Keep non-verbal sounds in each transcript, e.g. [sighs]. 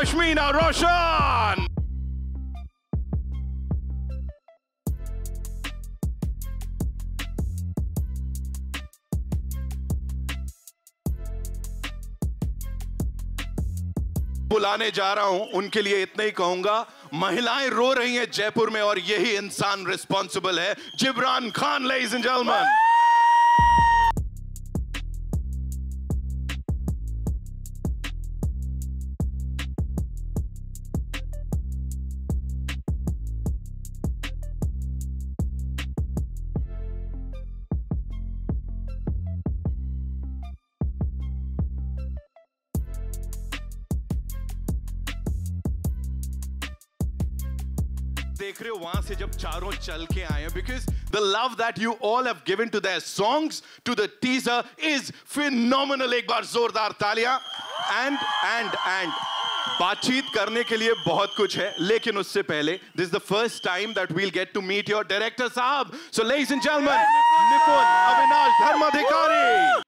पश्मीना रोशन बुलाने जा रहा हूं उनके लिए इतना ही कहूंगा महिलाएं रो रही हैं जयपुर में और यही इंसान रिस्पॉन्सिबल है जिबरान खान लेडीज एंड से जब चारों चल के आए because the love that you all have given to their songs to the teaser is phenomenal एक बार जोरदार तालियां एंड एंड एंड बातचीत करने के लिए बहुत कुछ है लेकिन उससे पहले this the first time that we'll get to meet your director साहब सो लेडीज एंड जेंटलमैन निपुण अविनाश धर्माधिकारी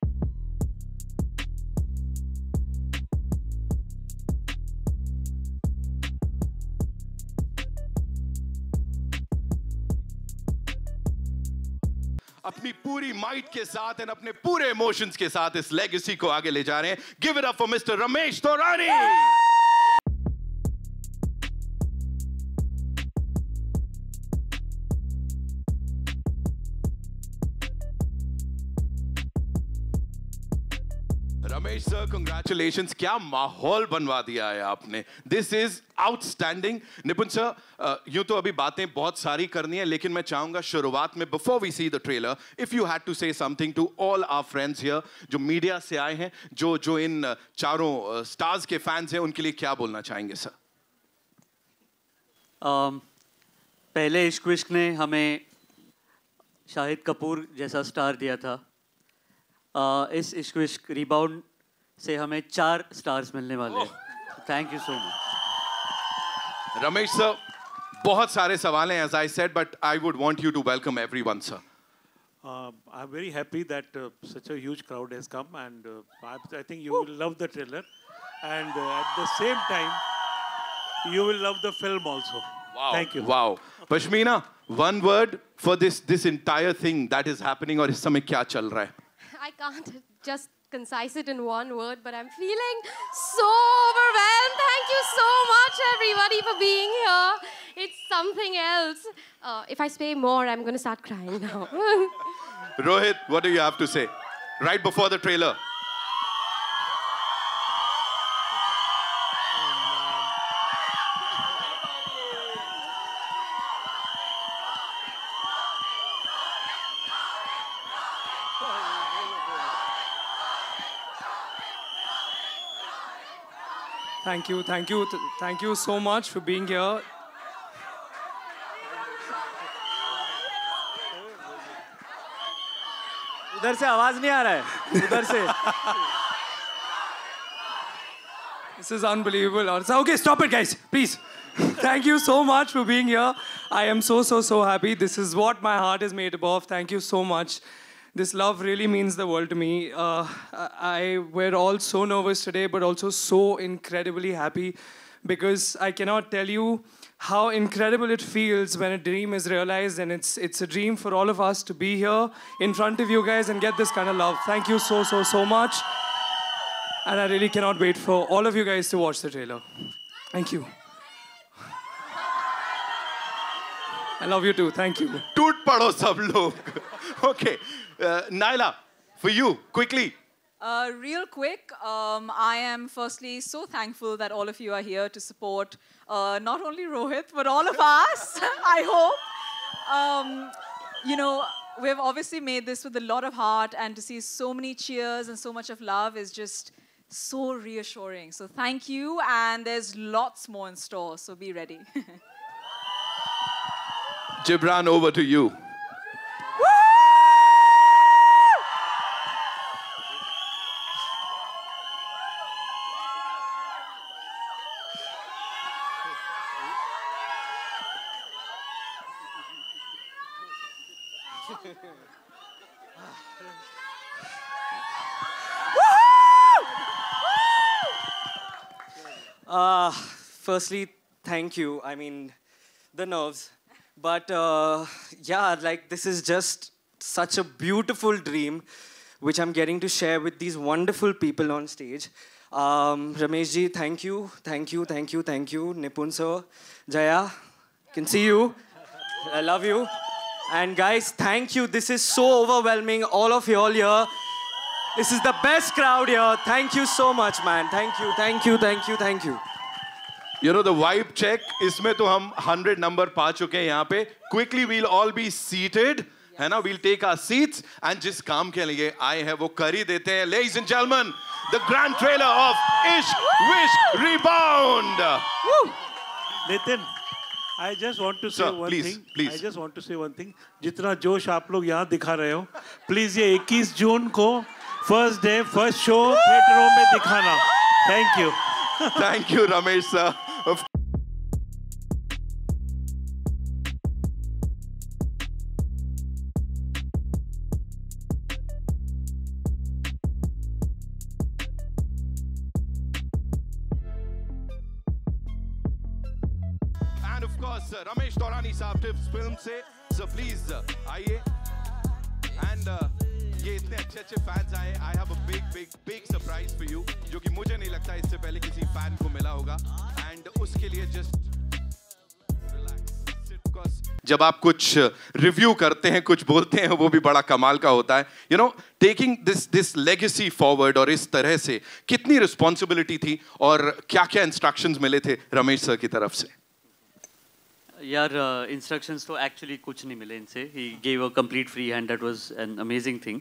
अपनी पूरी माइट के साथ एंड अपने पूरे इमोशंस के साथ इस लेगेसी को आगे ले जा रहे हैं give it up for mister Ramesh Taurani Yogesh sir congratulation क्या माहौल बनवा दिया है आपने this is outstanding Nipun sir you तो अभी बातें बहुत सारी करनी है लेकिन मैं चाहूंगा शुरुआत में before we see the trailer if you had to say something to all our friends here जो मीडिया से आए हैं जो जो इन uh, चारों स्टार्स uh, के फैंस हैं उनके लिए क्या बोलना चाहेंगे सर um, पहले इश्क विश्क ने हमें शाहिद कपूर जैसा स्टार दिया था uh, इस इश्क विश्क रिबाउंड से हमें चार स्टार्स मिलने वाले हैं thank you so much Ramesh sir बहुत सारे सवाल हैं as I said but I would want you to welcome everyone sir I am very happy that such a huge crowd has come and I think you will love the trailer and at the same time you will love the film also thank you wow Pashmina one word for this this entire thing that is happening और इस समय क्या चल रहा है I can't just concise it in one word, but I'm feeling so overwhelmed. Thank you so much, everybody, for being here. It's something else. Uh, if I say more, I'm going to start crying now. [laughs] Rohit, what do you have to say? Right before the trailer. Thank you, thank you, thank you so much for being here. उधर से आवाज नहीं आ रहा है उधर से This is unbelievable. Okay, stop it, guys. Please. Thank you so much for being here. I am so, so, so happy. This is what my heart is made of. Thank you so much. This love really means the world to me. Uh, I we're all so nervous today, but also so incredibly happy because I cannot tell you how incredible it feels when a dream is realized and it's it's a dream for all of us to be here in front of you guys and get this kind of love. Thank you so so so much. And I really cannot wait for all of you guys to watch the trailer. Thank you. I love you too. Thank you. टूट padho sab log. okay. Uh, Naila, for you, quickly. Uh, real quick, um, I am firstly so thankful that all of you are here to support uh, not only Rohit, but all of us, [laughs] I hope. Um, you know, we've obviously made this with a lot of heart, and to see so many cheers and so much of love is just so reassuring. So thank you, and there's lots more in store, so be ready. [laughs] Gibran, over to you. firstly, thank you. I mean, the nerves. But uh, yeah, like this is just such a beautiful dream, which I'm getting to share with these wonderful people on stage. Um, Ramesh ji, thank you, thank you, thank you, thank you. Nipun sir, Jaya, can see you. I love you. And guys, thank you. This is so overwhelming. All of you all here. This is the best crowd here. Thank you so much, man. Thank you, thank you, thank you, thank you. You know the vibe check इसमें तो हम hundred number पा चुके हैं यहाँ पे quickly we'll all be seated है ना we'll take our seats and जिस काम के लिए आए हैं वो कर ही देते हैं ladies and gentleman the grand trailer of Ishq Vishk rebound Nitin I just want to say one thing I just want to say one thing जितना जोश आप लोग यहाँ दिखा रहे हो प्लीज ये 21 जून को फर्स्ट डे फर्स्ट शो थिएटरों में दिखाना thank you Thank you, Ramesh sir. Taurani साहब टिप्स फिल्म से सो प्लीज आइए एंड uh, ये इतने अच्छे अच्छे फैंस आए I have a big big big surprise for you जो कि मुझे नहीं लगता इससे पहले किसी फैन को मिला होगा एंड उसके लिए जस्ट जब आप कुछ रिव्यू करते हैं कुछ बोलते हैं वो भी बड़ा कमाल का होता है you know taking this this legacy forward और इस तरह से कितनी रिस्पॉन्सिबिलिटी थी और क्या क्या इंस्ट्रक्शंस मिले थे रमेश सर की तरफ से यार इंस्ट्रक्शंस uh, तो एक्चुअली कुछ नहीं मिले इनसे ही gave a complete free hand that was an amazing thing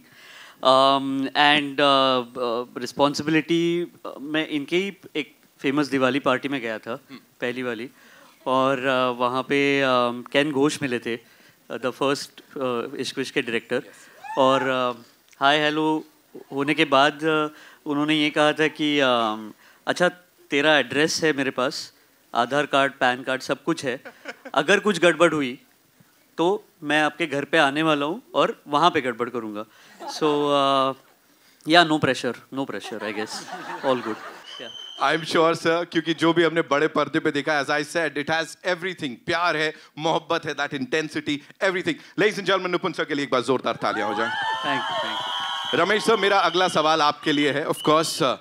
and responsibility मैं इनके ही एक फेमस दिवाली पार्टी में गया था hmm. पहली वाली और uh, वहाँ पे कैन uh, घोष मिले थे द फर्स्ट इश्कविश के डायरेक्टर yes. और हाय uh, हेलो होने के बाद uh, उन्होंने ये कहा था कि uh, अच्छा तेरा एड्रेस है मेरे पास आधार कार्ड पैन कार्ड सब कुछ है अगर कुछ गड़बड़ हुई तो मैं आपके घर पे आने वाला हूँ और वहाँ पे गड़बड़ करूँगा so yeah no pressure no pressure I guess all good I am sure sir क्योंकि जो भी हमने बड़े पर्दे पे देखा as I said it has everything प्यार है मोहब्बत है that intensity everything ladies and gentleman Nipun sir के लिए एक बार जोरदार तालियां हो जाए thank you thank you Ramesh sir मेरा अगला सवाल आपके लिए है ऑफ कोर्स सर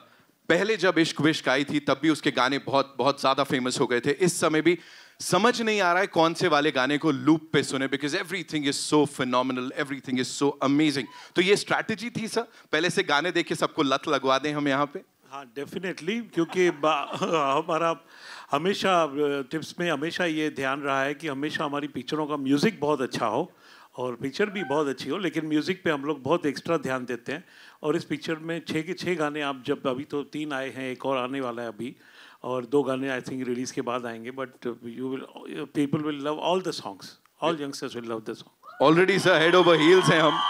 पहले जब इश्क विश्क आई थी तब भी उसके गाने बहुत बहुत ज़्यादा फेमस हो गए थे इस समय भी समझ नहीं आ रहा है कौन से वाले गाने को लूप पे सुने because everything is so phenomenal everything is so amazing तो ये स्ट्रैटेजी थी सर पहले से गाने देखे सबको लत लगवा दें हम यहाँ पे हाँ डेफिनेटली क्योंकि [laughs] हमारा हमेशा टिप्स uh, में हमेशा ये ध्यान रहा है कि हमेशा हमारी पिक्चरों का म्यूज़िक बहुत अच्छा हो और पिक्चर भी बहुत अच्छी हो लेकिन म्यूज़िक पे हम लोग बहुत एक्स्ट्रा ध्यान देते हैं और इस पिक्चर में छः के छः गाने आप जब अभी तो तीन आए हैं एक और आने वाला है अभी और दो गाने आई थिंक रिलीज़ के बाद आएंगे but you will people will love all the songs all youngsters will love the song already sir head over heels हैं हम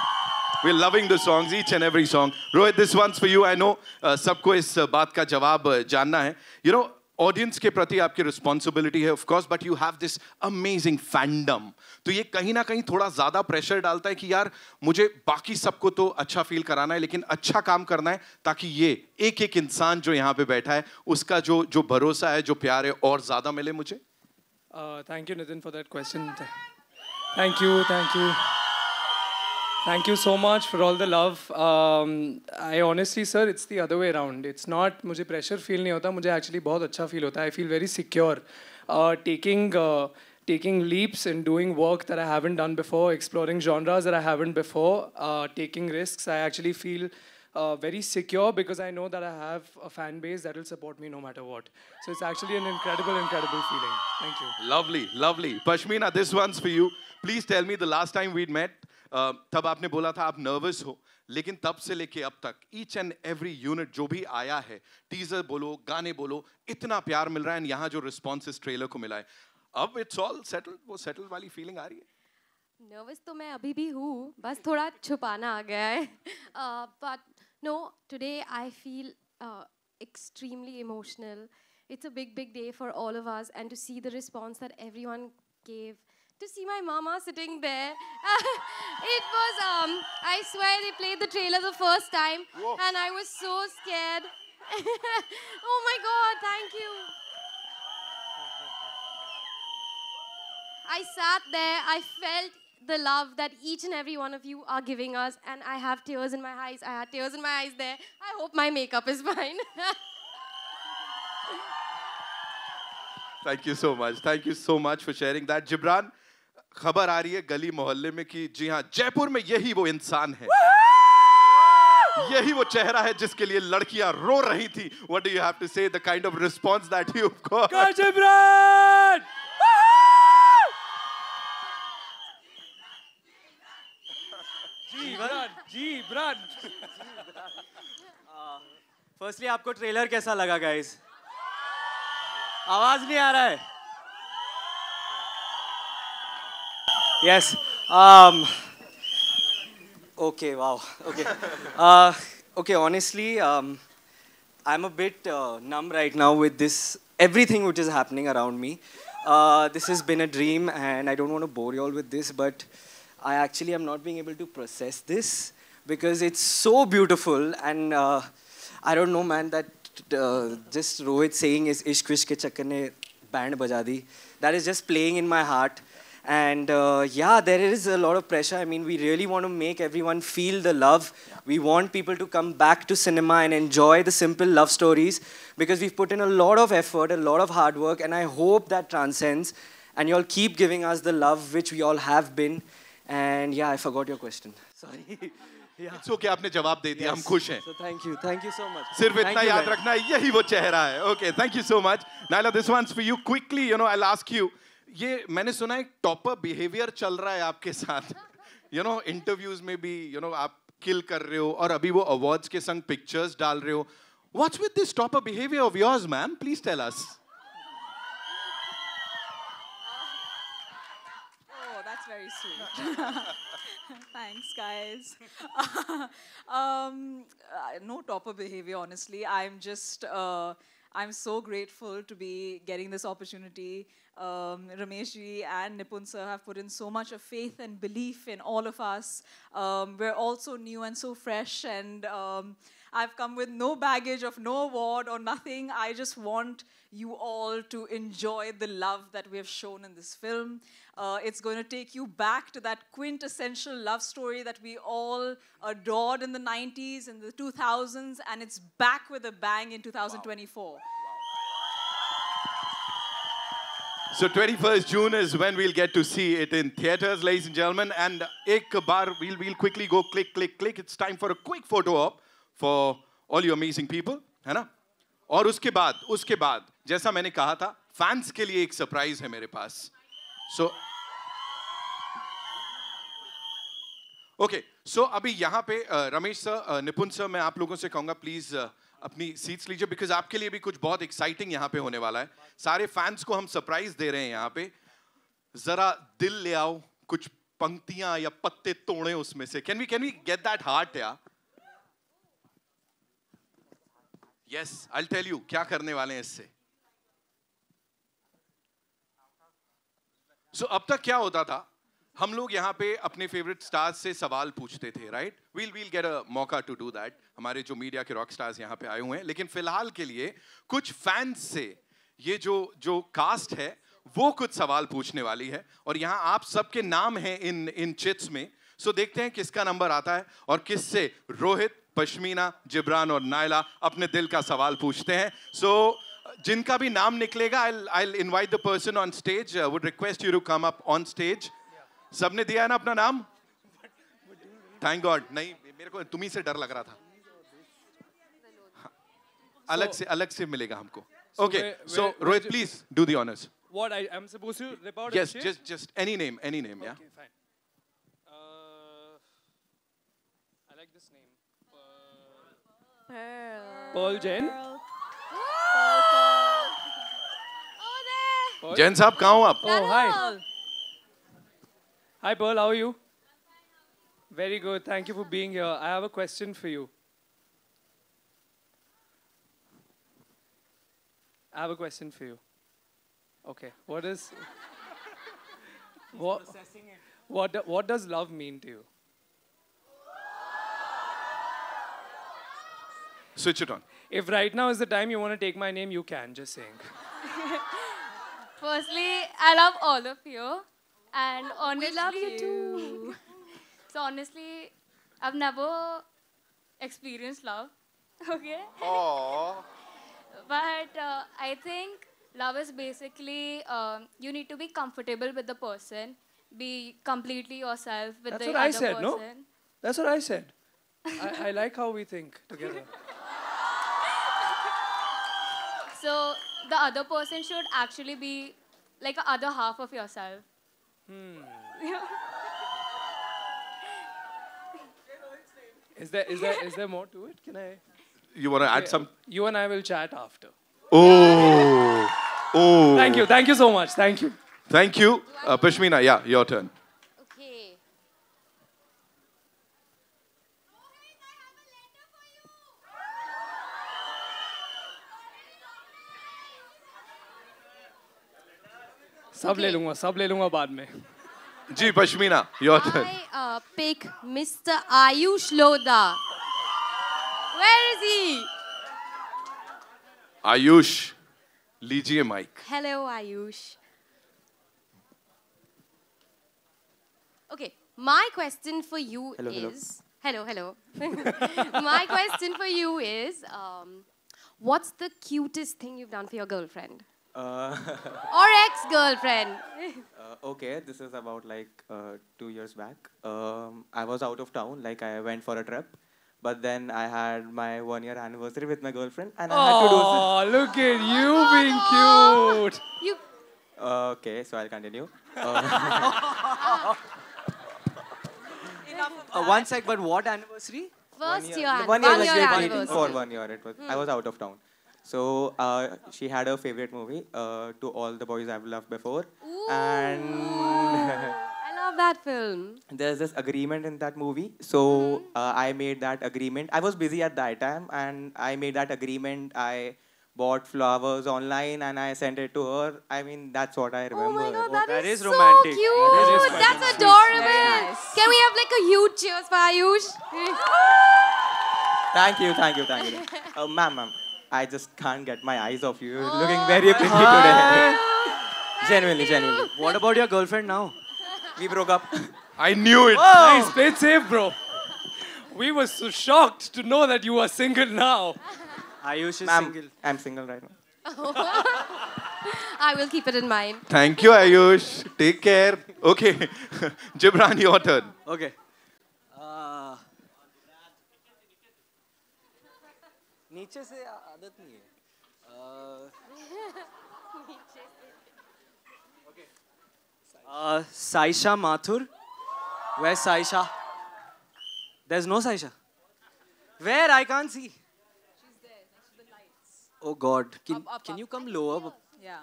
we loving the songs, each and every song. Rohit, this one's for you. I know uh, सबको इस बात का जवाब जानना है. You know, audience के प्रति आपकी रिस्पॉन्सिबिलिटी है of course but you have this amazing fandom तो ये कहीं ना कहीं थोड़ा ज़्यादा प्रेशर डालता है कि यार मुझे बाकी सबको तो अच्छा फील कराना है लेकिन अच्छा काम करना है ताकि ये एक एक इंसान जो यहाँ पे बैठा है उसका जो जो भरोसा है जो प्यार है और ज़्यादा मिले मुझे thank you Nitin for that question thank you thank you Thank you so much for all the love. Um, I honestly, sir, it's the other way around. It's not मुझे pressure feel नहीं होता मुझे actually बहुत अच्छा feel होता I feel very secure. Uh, taking uh, taking leaps and doing work that I haven't done before, exploring genres that I haven't before, uh, taking risks. I actually feel uh, very secure because I know that I have a fan base that will support me no matter what. So it's actually an incredible, incredible feeling. Thank you. Lovely, lovely. Pashmina, this one's for you. Please tell me the last time we'd met, तब आपने बोला था आप nervous हो लेकिन तब से लेके अब तक ईच एंड एवरी यूनिट जो भी आया है टीजर बोलो गाने बोलो इतना प्यार मिल रहा है एंड यहाँ जो रिस्पॉन्स इस ट्रेलर को मिला है अब इट्स ऑल सेटल वो सेटल वाली फीलिंग आ रही है नर्वस तो मैं अभी भी हूँ बस थोड़ा छुपाना आ गया है but no today I feel extremely emotional it's a big big day for all of us and to see the response that everyone gave to see my mama sitting there. [laughs] it was, um, I swear they played the trailer the first time Whoa. and I was so scared. [laughs] oh my God, thank you. I sat there, I felt the love that each and every one of you are giving us and I have tears in my eyes. I had tears in my eyes there. I hope my makeup is [laughs] fine. Thank you so much. Thank you so much for sharing that. Gibran, खबर आ रही है गली मोहल्ले में कि जी हाँ जयपुर में यही वो इंसान है यही वो चेहरा है जिसके लिए लड़कियां रो रही थी what do you have to say the kind of response that you Jibran ji firstly आपको ट्रेलर कैसा लगा गाइस आवाज नहीं आ रहा है yes. Um, okay, wow. Okay. Uh, okay, honestly, um, I'm a bit uh, numb right now with this, everything which is happening around me. Uh, this has been a dream, and I don't want to bore you all with this, but I actually am not being able to process this because it's so beautiful, and uh, I don't know, man, that uh, just Rohit saying is Ishq Ke Chakkar Ne Band bajadi. That is just playing in my heart. And uh, yeah, there is a lot of pressure. I mean, we really want to make everyone feel the love. Yeah. We want people to come back to cinema and enjoy the simple love stories because we've put in a lot of effort, a lot of hard work, and I hope that transcends. And you all keep giving us the love which we all have been. And yeah, I forgot your question. [laughs] Sorry. Yeah. It's okay, आपने जवाब दे दिया yes. so thank you, thank you so much. सिर्फ thank इतना remember रखना है यही वो चेहरा है okay thank you so much Naila this once for you quickly you know ये मैंने सुना है टॉपर बिहेवियर चल रहा है आपके साथ यू नो इंटरव्यूज में भी यू you नो know, आप किल कर रहे हो और अभी वो अवार्ड्स के संग पिक्चर्स डाल रहे हो what's with this topper behaviour of yours ma'am please tell us very sweet. [laughs] Thanks, guys. [laughs] um, no topper behavior, honestly. I'm just, uh, I'm so grateful to be getting this opportunity. um, Rameshji and Nipun sir have put in so much of faith and belief in all of us. Um, we're all so new and so fresh, and um, I've come with no baggage of no award or nothing. I just want you all to enjoy the love that we have shown in this film. Uh, it's going to take you back to that quintessential love story that we all adored in the 90s and the 2000s, and it's back with a bang in 2024. Wow. So 21st June is when we'll get to see it in theaters, ladies and gentlemen. And ek bar, we'll, we'll quickly go click, click, click. It's time for a quick photo op for all you amazing people, है ना? और उसके बाद, उसके बाद, जैसा मैंने कहा था, fans के लिए एक surprise है मेरे पास. So, okay, so अभी यहाँ पे रमेश सर, निपुण सर, मैं आप लोगों से कहूँगा, please. Uh, अपनी सीट्स लीजिए बिकॉज आपके लिए भी कुछ बहुत एक्साइटिंग यहाँ पे होने वाला है सारे फैंस को हम सरप्राइज दे रहे हैं यहाँ पे जरा दिल ले आओ कुछ पंक्तियां या पत्ते तोड़े उसमें से can we can we get that heart yeah yes I tell you क्या करने वाले हैं इससे सो so, अब तक क्या होता था हम लोग यहाँ पे अपने फेवरेट स्टार्स से सवाल पूछते थे right we'll we'll get a मौका टू डू दैट हमारे जो मीडिया के रॉक स्टार्स यहाँ पे आए हुए हैं लेकिन फिलहाल के लिए कुछ फैंस से ये जो जो कास्ट है वो कुछ सवाल पूछने वाली है और यहाँ आप सबके नाम हैं इन इन चिट्स में सो देखते हैं किसका नंबर आता है और किससे रोहित पश्मीना जिब्रान और नायला अपने दिल का सवाल पूछते हैं सो so, जिनका भी नाम निकलेगा I I invite the person on stage would request you to come up on stage सबने दिया है ना अपना नाम थैंक गॉड नहीं मेरे को तुम्ही से डर लग रहा था अलग से अलग से मिलेगा हमको okay so Rohit please do the honours What I am supposed to rip out? Yes, just just any name, any name, okay, yeah. Okay, fine. Uh, I like this name. Pearl. Pearl. Pearl Jain. Pearl. Pearl. Oh, there. Jen, sir, कहाँ are you? Oh, hi. Hi, Pearl. How are you? Very good. Thank you for being here. I have a question for you. I have a question for you. Okay. What is what, what what does love mean to you? Switch it on. If right now is the time you want to take my name, you can. Just saying. [laughs] Firstly, I love all of you. And honestly, [laughs] we love [laughs] you too. so honestly, I've never experienced love. [laughs] Okay. but uh, I think love is basically um, you need to be comfortable with the person, be completely yourself with That's the other said, person. No? That's what I said. I, I like how we think together. so the other person should actually be like the other half of yourself. Hmm. [laughs] is there is there is there more to it? Can I? You want to add yeah. some? You and I will chat after. Oh. Oh. Thank you. Thank you so much. Thank you. Thank you, uh, Pashmina. Yeah, your turn. सब ले लूंगा सब ले लूंगा बाद में जी Pashmina your turn pick mister Ayush Loda where is he Ayush लीजिए mic hello Ayush okay my question for you is hello hello my question for you is what's the cutest thing you have done for your girlfriend Uh, [laughs] or ex-girlfriend. uh, okay, this is about like uh, two years back. Um, I was out of town, like I went for a trip. But then I had my one year anniversary with my girlfriend and I Aww, had to do this. [laughs] look at oh you oh, being cute. You... Uh, okay, so I'll continue. [laughs] Uh, uh, one sec, but what anniversary? First year, year, one year, one year, year anniversary. For one year, it was. Hmm. I was out of town. So uh, she had her favorite movie, uh, To All the Boys I've Loved Before. Ooh. And [laughs] I love that film. There's this agreement in that movie. So mm. uh, I made that agreement. I was busy at that time and I made that agreement. I bought flowers online and I sent it to her. I mean, that's what I remember. Oh my god, that, oh, that is, romantic. so cute. That is that's adorable. Nice. Can we have like a huge cheers for Ayush? [laughs] thank you, thank you, thank you. [laughs] Uh, ma'am, ma'am. I just can't get my eyes off you. You're oh. looking very pretty ah. today. [laughs] genuinely, genuinely. What about your girlfriend now? We broke up. [laughs] I knew it. Oh. Nice, played safe, bro. We were so shocked to know that you are single now. Ayush is Ma'am, single. I'm single right now. [laughs] I will keep it in mind. Thank you, Ayush. Take care. Okay. Jibran, your turn. Okay. नीचे से आदत नहीं है uh, Saisha Mathur. Where's Saisha? There's no Saisha. Where? I can't see. She's there, next to the lights. Oh God. Can, up, up, can you come lower? Yeah.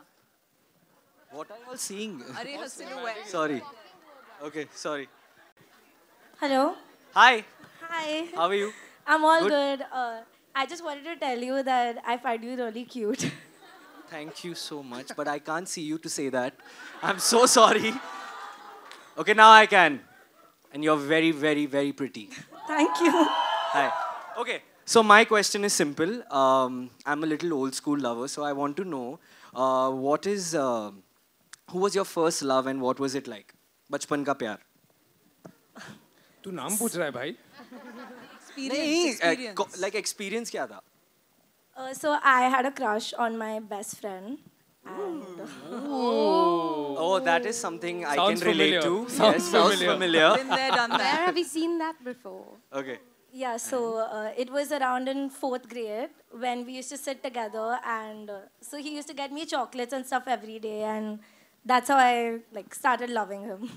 What are you all seeing? Are you silhouette? Sorry. Okay, sorry. Hello. Hi. Hi. How are you? I'm all good. good. Uh, I just wanted to tell you that I find you really cute. [laughs] Thank you so much, but I can't see you to say that. I'm so sorry. Okay, now I can. And you're very, very, very pretty. Thank you. Hi. Okay, so my question is simple. Um, I'm a little old school lover, so I want to know uh, what is, uh, who was your first love and what was it like? Bachpan ka pyar. तू नाम पूछ रहा है भाई experience? like experience क्या था? Uh, so I had a crush on my best friend. And oh. oh, that is something sounds I can familiar. relate to. Sounds yes, familiar. sounds familiar. Been there, done that. Where have we seen that before? Okay. Yeah, so uh, it was around in fourth grade when we used to sit together, and uh, so he used to get me chocolates and stuff every day, and that's how I like started loving him.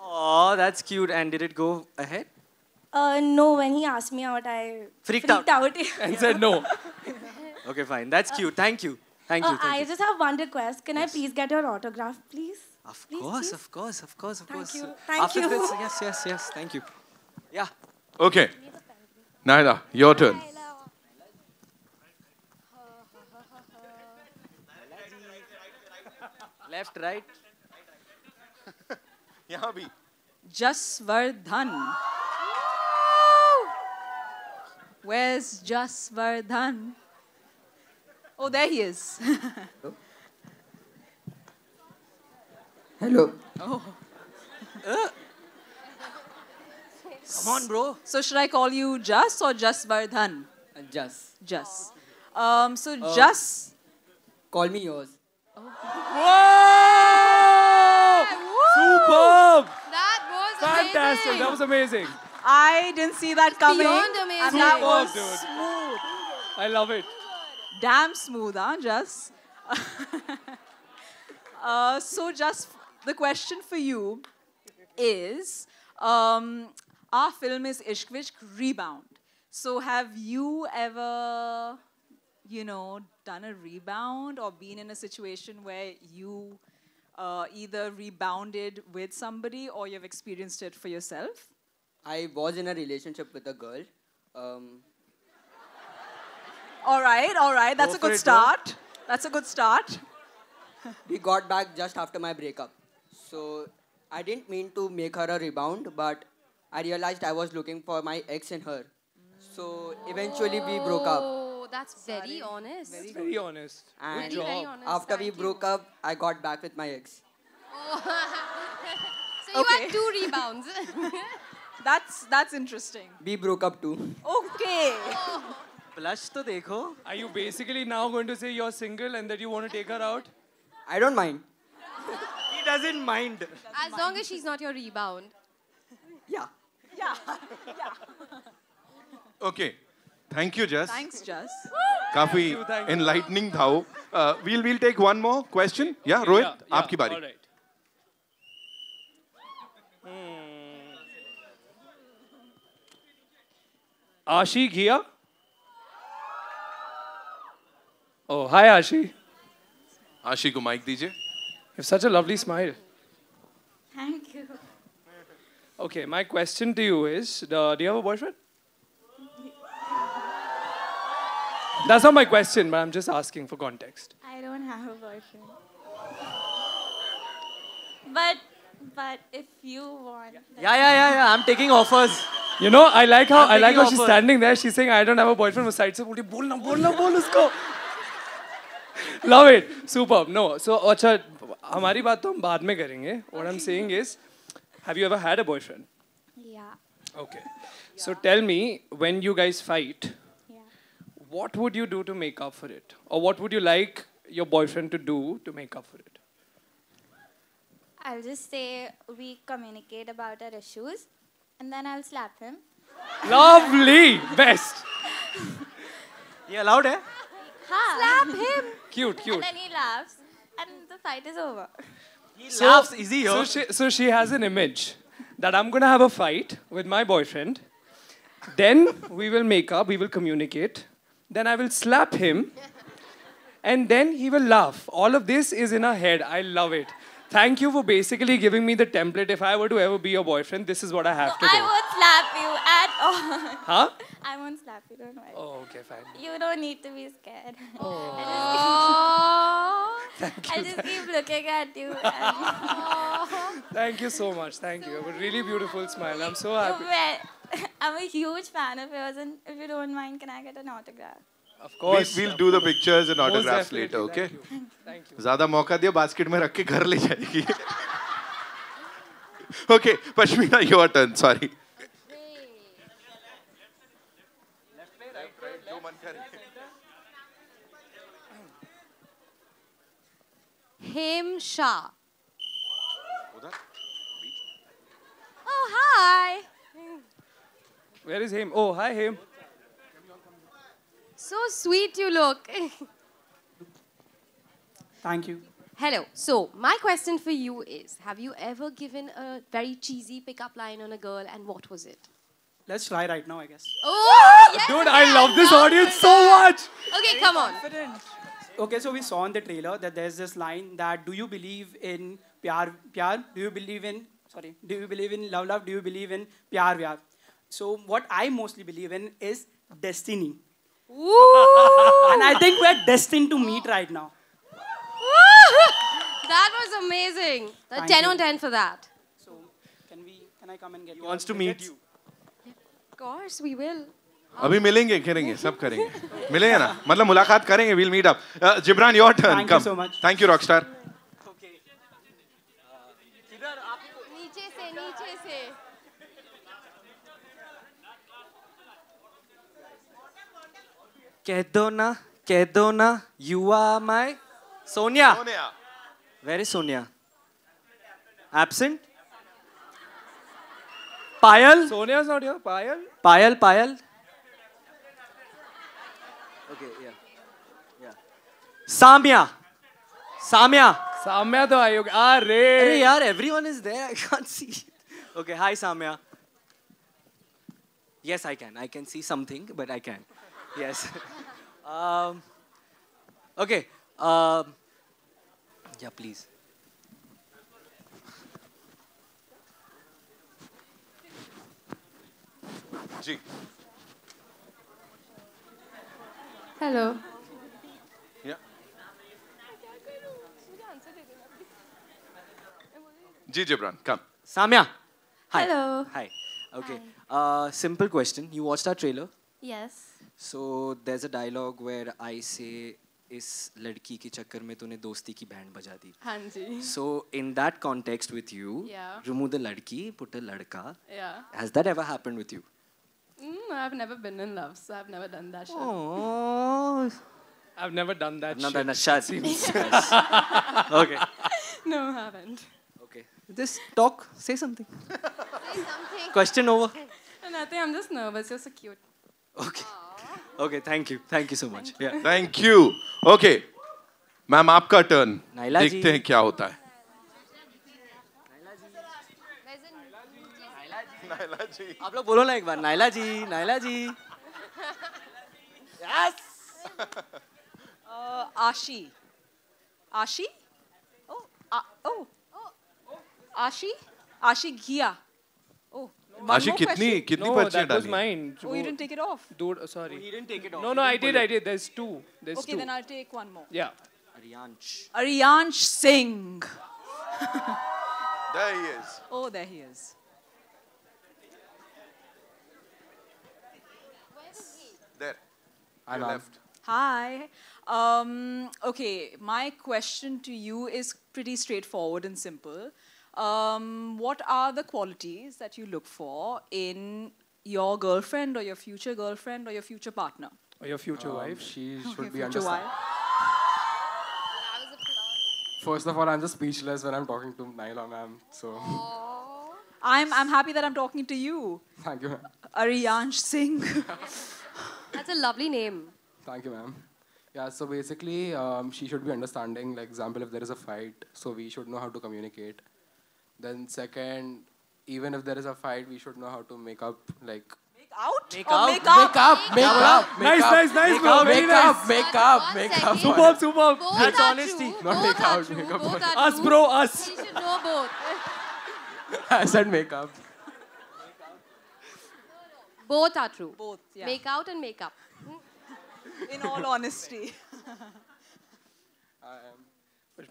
Oh, that's cute. And did it go ahead? Uh, no, when he asked me out, I freaked, freaked out, out. [laughs] and said no. [laughs] okay, fine. That's uh, cute. Thank you. Thank uh, you. thank I you. just have one request. Can yes. I please get your autograph, please? Of please, course, please? of course, of course, of thank You. Thank After you. This, yes, yes, yes. Thank you. Yeah. Okay. Naila, your turn. [laughs] Left, right. यहाँ भी जसवर्धन Where's Jasvardhan? Oh, there he is. Hello. Hello. Oh. Come on, bro. So should I call you Jas or Jasvardhan? Jas. Jas. Um, so uh, Jas. Call me yours. Oh. Whoa! Woo! Superb! That was Fantastic. Amazing. That was amazing. I didn't see that coming. Beyond amazing. And that was dude. smooth. I love it. Damn smooth, huh, Just. [laughs] uh, so, just the question for you is um, our film is Ishq Rebound. So, have you ever, you know, done a rebound or been in a situation where you uh, either rebounded with somebody or you've experienced it for yourself? I was in a relationship with a girl. Um, all right, all right. That's a good start. That's a good start. [laughs] we got back just after my breakup. So I didn't mean to make her a rebound, but I realized I was looking for my ex in her. So eventually we broke up. Oh, that's very Sorry. honest. Very, very honest. And very honest. after Thank we broke you. up, I got back with my ex. Oh. [laughs] so you okay. had two [laughs] rebounds that's that's interesting. We broke up too. Okay. Blush to dekho. Are you basically now going to say you're single and that you want to take her out? I don't mind. he doesn't mind. Doesn't as mind. long as she's not your rebound. Yeah. Yeah. Yeah. Okay. Thank you, Jess. Thanks, Jess. काफी enlightening था वो. Uh, we'll we'll take one more question. Okay, yeah, Rohit, yeah, आपकी बारी. All right. Ashi Ghia? Oh, hi Ashi. Ashi को mic दीजिए. You have such a lovely smile. Thank you. Okay, my question to you is, uh, do you have a boyfriend? That's not my question, but I'm just asking for context. I don't have a boyfriend. But but if you want. Yeah, yeah, yeah, yeah. I'm taking offers. You know, I like how I like how she's standing there. She's saying, "I don't have a boyfriend." Was side बोली बोल ना बोल ना बोल उसको. Love it, superb. No, so अच्छा हमारी बात तो हम बाद में करेंगे. What I'm saying is, have you ever had a boyfriend? Yeah. Okay. So tell me, when you guys fight, what would you do to make up for it, or what would you like your boyfriend to do to make up for it? I'll just say we communicate about our issues and then I'll slap him. Lovely! Best! [laughs] you allowed, eh? Ha. Slap him! Cute, cute. And then he laughs, and the fight is over. He so, laughs, is he so she, so she has an image that I'm gonna have a fight with my boyfriend. Then we will make up, we will communicate. Then I will slap him. And then he will laugh. All of this is in her head. I love it. Thank you for basically giving me the template. If I were to ever be your boyfriend, this is what I have no, to I do. I won't slap you at all. Huh? I won't slap you, don't worry. Oh, okay, fine. You don't need to be scared. Oh. [laughs] [laughs] Thank you. I just keep looking at you. [laughs] Thank you so much. Thank so you. A really beautiful smile. I'm so happy. I'm a huge fan of yours, and if you don't mind, can I get an autograph? Of course. We'll, we'll do the pictures and autographs later, okay? Thank you. ज्यादा मौका दिया basket में रख के घर ले जाएगी okay Pashmina your turn sorry Hem Shah Oh, hi. Where is Haim? Oh, hi, Haim. So sweet you look. Thank you. Hello. So, my question for you is Have you ever given a very cheesy pickup line on a girl, and what was it? Let's try right now, I guess. Oh, yes, Dude, I love this audience so much. Okay, come on. Okay, so we saw in the trailer that there's this line that do you believe in pyar pyar? Do you believe in sorry? Do you believe in love love? Do you believe in pyar pyar? So what I mostly believe in is destiny. Ooh. and I think we're destined to meet right now. that was amazing. Thank 10 you. on 10 for that. So, can we, can I come and get he you? wants to meet you. Of course, we will. अभी मिलेंगे खेलेंगे सब करेंगे मिलेंगे ना मतलब मुलाकात करेंगे we'll meet up Jibran your turn come thank you rockstar कह दो ना कह दो ना you are my Sonia very Sonia absent Payal Sonia Sonia Payal Payal Payal okay yeah yeah Samya Samya Samya तो आई होगी अरे अरे यार everyone is there I can't see okay hi Samya yes I can I can see something but I can yes. [laughs] Um, okay. Um, yeah, please. G. Hello. Yeah. G. Jibran, come. Samya. Hi. Hello. Hi. Okay. Hi. Uh, simple question. You watched our trailer? Yes. So there a dialogue where I say इस लड़की के चक्कर में तूने दोस्ती की band बजा दी हाँ जी so in that context with you remove the लड़की पुट अ लड़का has that ever happened with you I have never been in love so I have never done that shit oh I have never done that not an अशा seems okay no I haven't okay just talk say something question over nothing I am just nervous you are so cute okay okay thank you thank you so much thank you okay ma'am आपका turn देखते हैं क्या होता है आप लोग बोलो ना एक बार नायला जी नायला जी यस आशी आशी ओ ओ आशी आशी घिया One Ashik, kitni, kitni no, that was mine. Oh, you didn't take it off. Dude, uh, sorry. Oh, he didn't take it off. No, no, I did, I did. There's two. There's okay, two. then I'll take one more. Yeah. Ariyansh. Ariyansh Singh. [laughs] there he is. Oh, there he is. There. I left. Hi. Um, okay, my question to you is pretty straightforward and simple. Um, what are the qualities that you look for in your girlfriend or your future girlfriend or your future partner? Or your future um, wife? She should be First of all, I'm just speechless when I'm talking to Naila, ma'am. So. I'm I'm happy that I'm talking to you. Thank you, ma'am. Ariyansh Singh. That's a lovely name. Thank you, ma'am. Yeah, so basically, um, she should be understanding. Like, example, if there is a fight, so we should know how to communicate. Then second, even if there is a fight, we should know how to make up like out make out, make up make up make up make nice up, nice nice bro very nice make up make up superb superb that's honesty not make out make up us bro us you should know both [laughs] I said make up both are true both yeah. make out and make up in all honesty [laughs] I am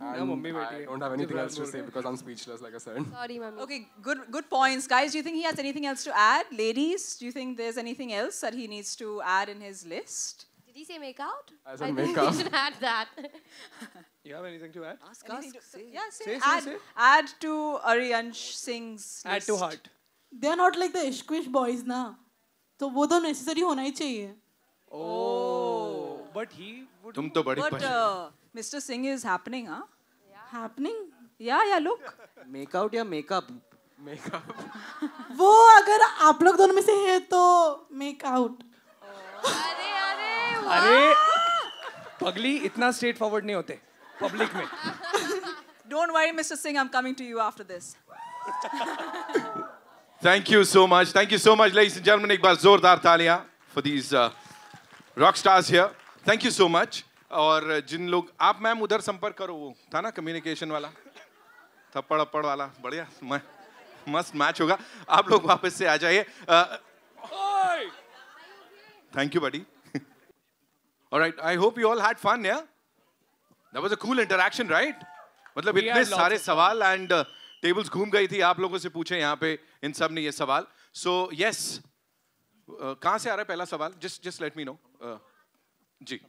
I don't have anything else to say because I'm speechless, like I said. Sorry, mummy. Okay, good, good points. Guys, do you think he has anything else to add? Ladies, do you think there's anything else that he needs to add in his list? Did he say make out? I said I make out. should add that. [laughs] you have anything to add? Ask, anything ask. To, say. Yeah, say, say, add, say. add to Ariyansh Singh's list. Add to heart. They are not like the Ishquish boys, na. So वो are necessary होना ही चाहिए. Oh, but he would. तुम तो बड़ी but, uh, Mr. Singh is happening, huh? Yeah. Happening? Yeah, yeah, look. Make Makeout या makeup? Makeup. वो अगर आप लोग दोनों में से है तो makeout. अरे अरे अरे पगली इतना स्ट्रेट फॉरवर्ड नहीं होते पब्लिक में don't worry mister Singh I am coming to you after this Thank you so much. Thank you so much, ladies and gentlemen. Ek baar zordar taaliyan for these uh, rock stars here. Thank you so much. और जिन लोग आप ma'am उधर संपर्क करो वो था ना communication वाला थप्पड़ अप्पड़ वाला बढ़िया मैं मस्त मैच होगा आप लोग वापस से आ जाइए thank you buddy right I hope you all had fun yeah that was a cool interaction right मतलब इतने सारे सवाल एंड टेबल्स uh, घूम गई थी आप लोगों से पूछे यहाँ पे इन सब ने ये सवाल so so, yes yes. uh, कहाँ से आ रहा है पहला सवाल just just let me know जी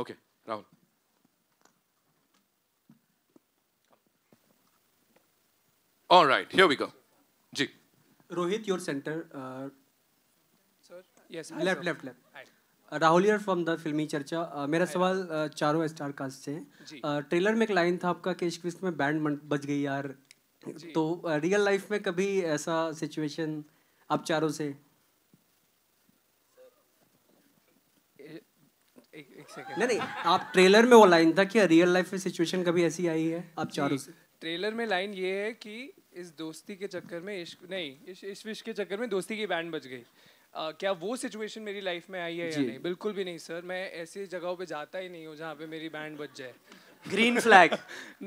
okay Rahul All right, here we go. G. Rohit, your center. Uh, sir? Yes, hi, left, sir. left, left. Hi. Rahul here from the Filmi Charcha uh, मेरा सवाल uh, चारों स्टार कास्ट से है trailer uh, में एक line था आपका केश क्रिस्ट में बैंड बज गई यार तो रियल uh, लाइफ में कभी ऐसा सिचुएशन आप चारों से नहीं नहीं आप ट्रेलर में वो लाइन था कि रियल लाइफ में सिचुएशन कभी ऐसी आई है आप चारों से ट्रेलर में लाइन ये है कि इस दोस्ती के चक्कर में इश्क नहीं इस इस विश के चक्कर में दोस्ती की बैंड बच गई Uh, क्या वो सिचुएशन मेरी लाइफ में आई है या नहीं बिल्कुल भी नहीं सर मैं ऐसी जगहों पे जाता ही नहीं हूँ जहाँ पे मेरी बैंड बज जाए ग्रीन फ्लैग [laughs]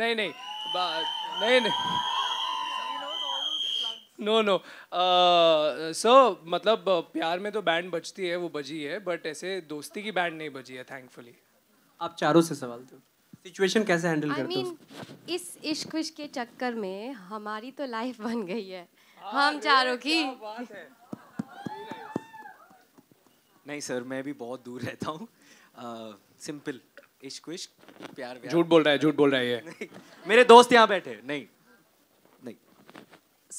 नहीं नहीं नहीं नहीं नो नो सो मतलब uh, प्यार में तो बैंड बजती है वो बजी है बट ऐसे दोस्ती की बैंड नहीं बजी है थैंकफुली आप चारों से सवाल दो सिचुएशन कैसे हैंडल करते हो इस इश्क विश के चक्कर में हमारी तो लाइफ बन गई है हाँ, हम चारों की नहीं सर मैं भी बहुत दूर रहता हूँ सिंपल uh, इश्क विश्क प्यार झूठ बोल रहा है झूठ बोल रहा है ये [laughs] मेरे दोस्त यहाँ बैठे नहीं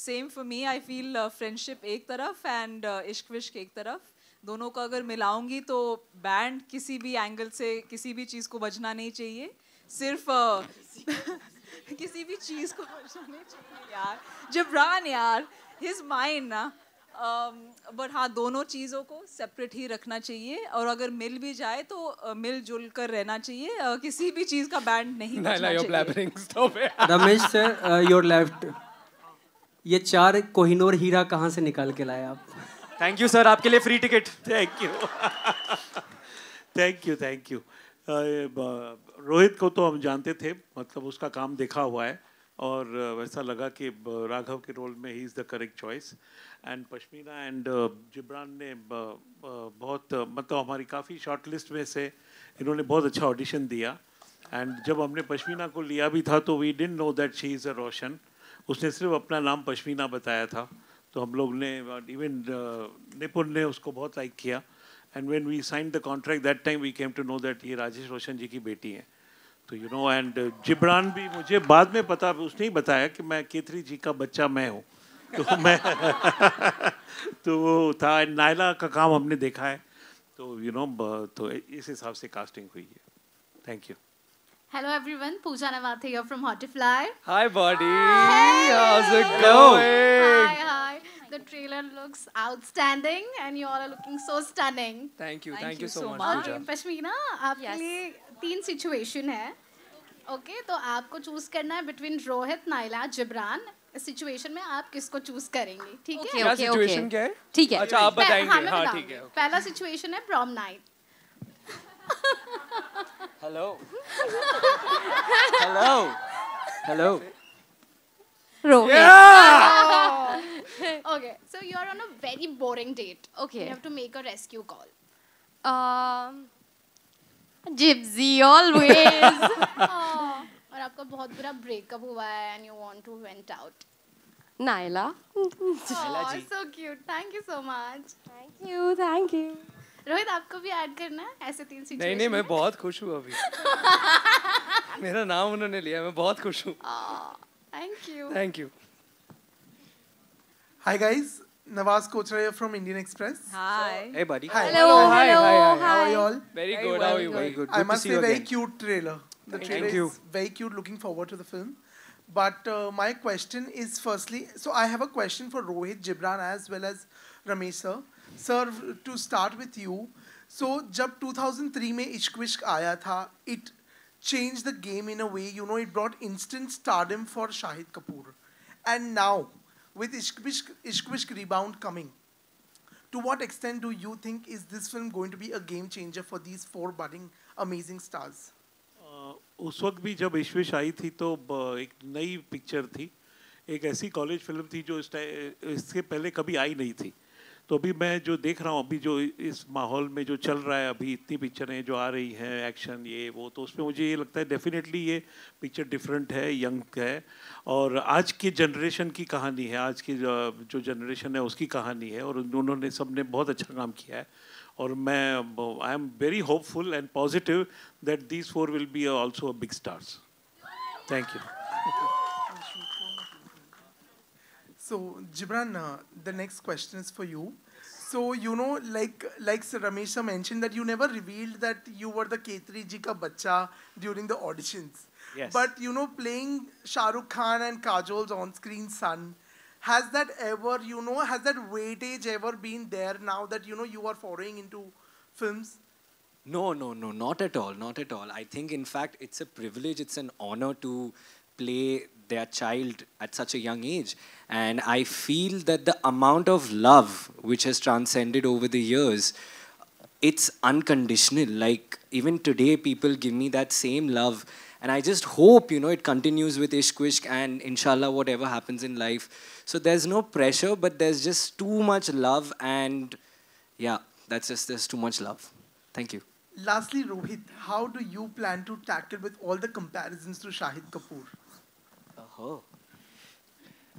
same for me I feel friendship एक तरफ एंड uh, इश्क विश्क एक तरफ दोनों को अगर मिलाऊंगी तो बैंड किसी भी एंगल से किसी भी चीज़ को बजना नहीं चाहिए सिर्फ uh, [laughs] किसी भी चीज़ को बजना नहीं चाहिए यार जबरान यार हिज माइंड ना बट um, हाँ दोनों चीज़ों को सेपरेट ही रखना चाहिए और अगर मिल भी जाए तो uh, मिलजुल कर रहना चाहिए uh, किसी भी चीज़ का बैंड नहीं रमेश सर योर लेफ्ट ये चार कोहिनोर हीरा कहाँ से निकाल के लाए आप थैंक यू सर आपके लिए free ticket thank you thank you thank you Rohit को तो हम जानते थे मतलब उसका काम देखा हुआ है और वैसा लगा कि राघव के रोल में he is the correct choice and Pashmina and Jibran ने बहुत मतलब हमारी काफ़ी शॉर्ट लिस्ट में से इन्होंने बहुत अच्छा ऑडिशन दिया एंड जब हमने पश्मीना को लिया भी था तो we didn't know that she is a Roshan उसने सिर्फ अपना नाम पश्मीना बताया था तो हम लोग ने इवन uh, निपुण ने उसको बहुत लाइक किया and when we sign the contract that time we came to know that ये राजेश रोशन जी की बेटी हैं तो यू नो एंड जिब्रान भी मुझे बाद में पता उसने ही बताया कि मैं केतरी जी का बच्चा मैं हूँ तो [laughs] मैं [laughs] तो वो था नायला का काम हमने देखा है तो यू you नो know, तो इस हिसाब से कास्टिंग हुई है thank you Hello everyone, Pooja Nawathe here from Hotify. Hi buddy, Hey. how's it going? Hi, hi. The trailer looks outstanding and you all are looking so stunning. Thank you, thank, thank you, you so, so much. Okay, Pashmina, आपके लिए तीन situation है Okay, तो आपको choose करना है between Rohit, Naila, Jibran. Situation में आप किसको चूज करेंगे ठीक है क्या सिचुएशन क्या है ठीक है अच्छा आप बताएंगे हाँ ठीक है पहला सिचुएशन है prom night hello hello hello okay so you're on a very boring date okay you have to make a rescue call um gypsy always और आपका बहुत बुरा ब्रेकअप हुआ है and you want to went out Naila Naila ji so cute thank you so much thank you thank you Rohit आपको भी add करना है ऐसे तीन नहीं नहीं मैं बहुत खुश हूँ अभी मेरा नाम उन्होंने लिया मैं बहुत खुश हूँ thank you thank you hi guys Nawaz Kochare from Indian Express. Hi. Hey, buddy. Hi. Hello. Hello. Hi. Hi. Hi. How are you all? Very, very good. Well. How are you? Very good. good I must say, very again. cute trailer. The Thank trailer you. is very cute. Looking forward to the film. But uh, my question is firstly, so I have a question for Rohit Gibran as well as Ramesh sir. Sir to start with you so जब 2003 में इश्कविश्क आया था it change the game in a way you know it brought instant stardom for Shahid Kapoor and now with Ishq Vishk Ishq Vishk rebound coming to what extent do you think is this film going to be a game changer for these four budding amazing stars उस वक्त भी जब इश्विश आई थी तो एक नई picture थी एक ऐसी कॉलेज फिल्म थी जो इस इसके पहले कभी आई नहीं थी तो अभी मैं जो देख रहा हूँ अभी जो इस माहौल में जो चल रहा है अभी इतनी पिक्चरें जो आ रही हैं एक्शन ये वो तो उसमें मुझे ये लगता है डेफिनेटली ये पिक्चर डिफरेंट है यंग है और आज के जनरेशन की कहानी है आज की जो जनरेशन है उसकी कहानी है और उन्होंने सब ने बहुत अच्छा काम किया है और मैं I am very hopeful and positive that these four will be also big stars thank you So Jibran, uh, the next question is for you. So you know, like like Ramesha mentioned that you never revealed that you were the K3 ji ka bacha during the auditions. Yes. But you know, playing Shah Rukh Khan and Kajol's on-screen son, has that ever you know has that weightage ever been there now that you know you are foraying into films? No, no, no, not at all, not at all. I think in fact it's a privilege, it's an honor to play their child at such a young age. And I feel that the amount of love which has transcended over the years, it's unconditional. Like even today, people give me that same love. And I just hope, you know, it continues with Ishq Ishq and inshallah, whatever happens in life. So there's no pressure, but there's just too much love. And yeah, that's just, there's too much love. Thank you. Lastly, Rohit, how do you plan to tackle with all the comparisons to Shahid Kapoor? Oh.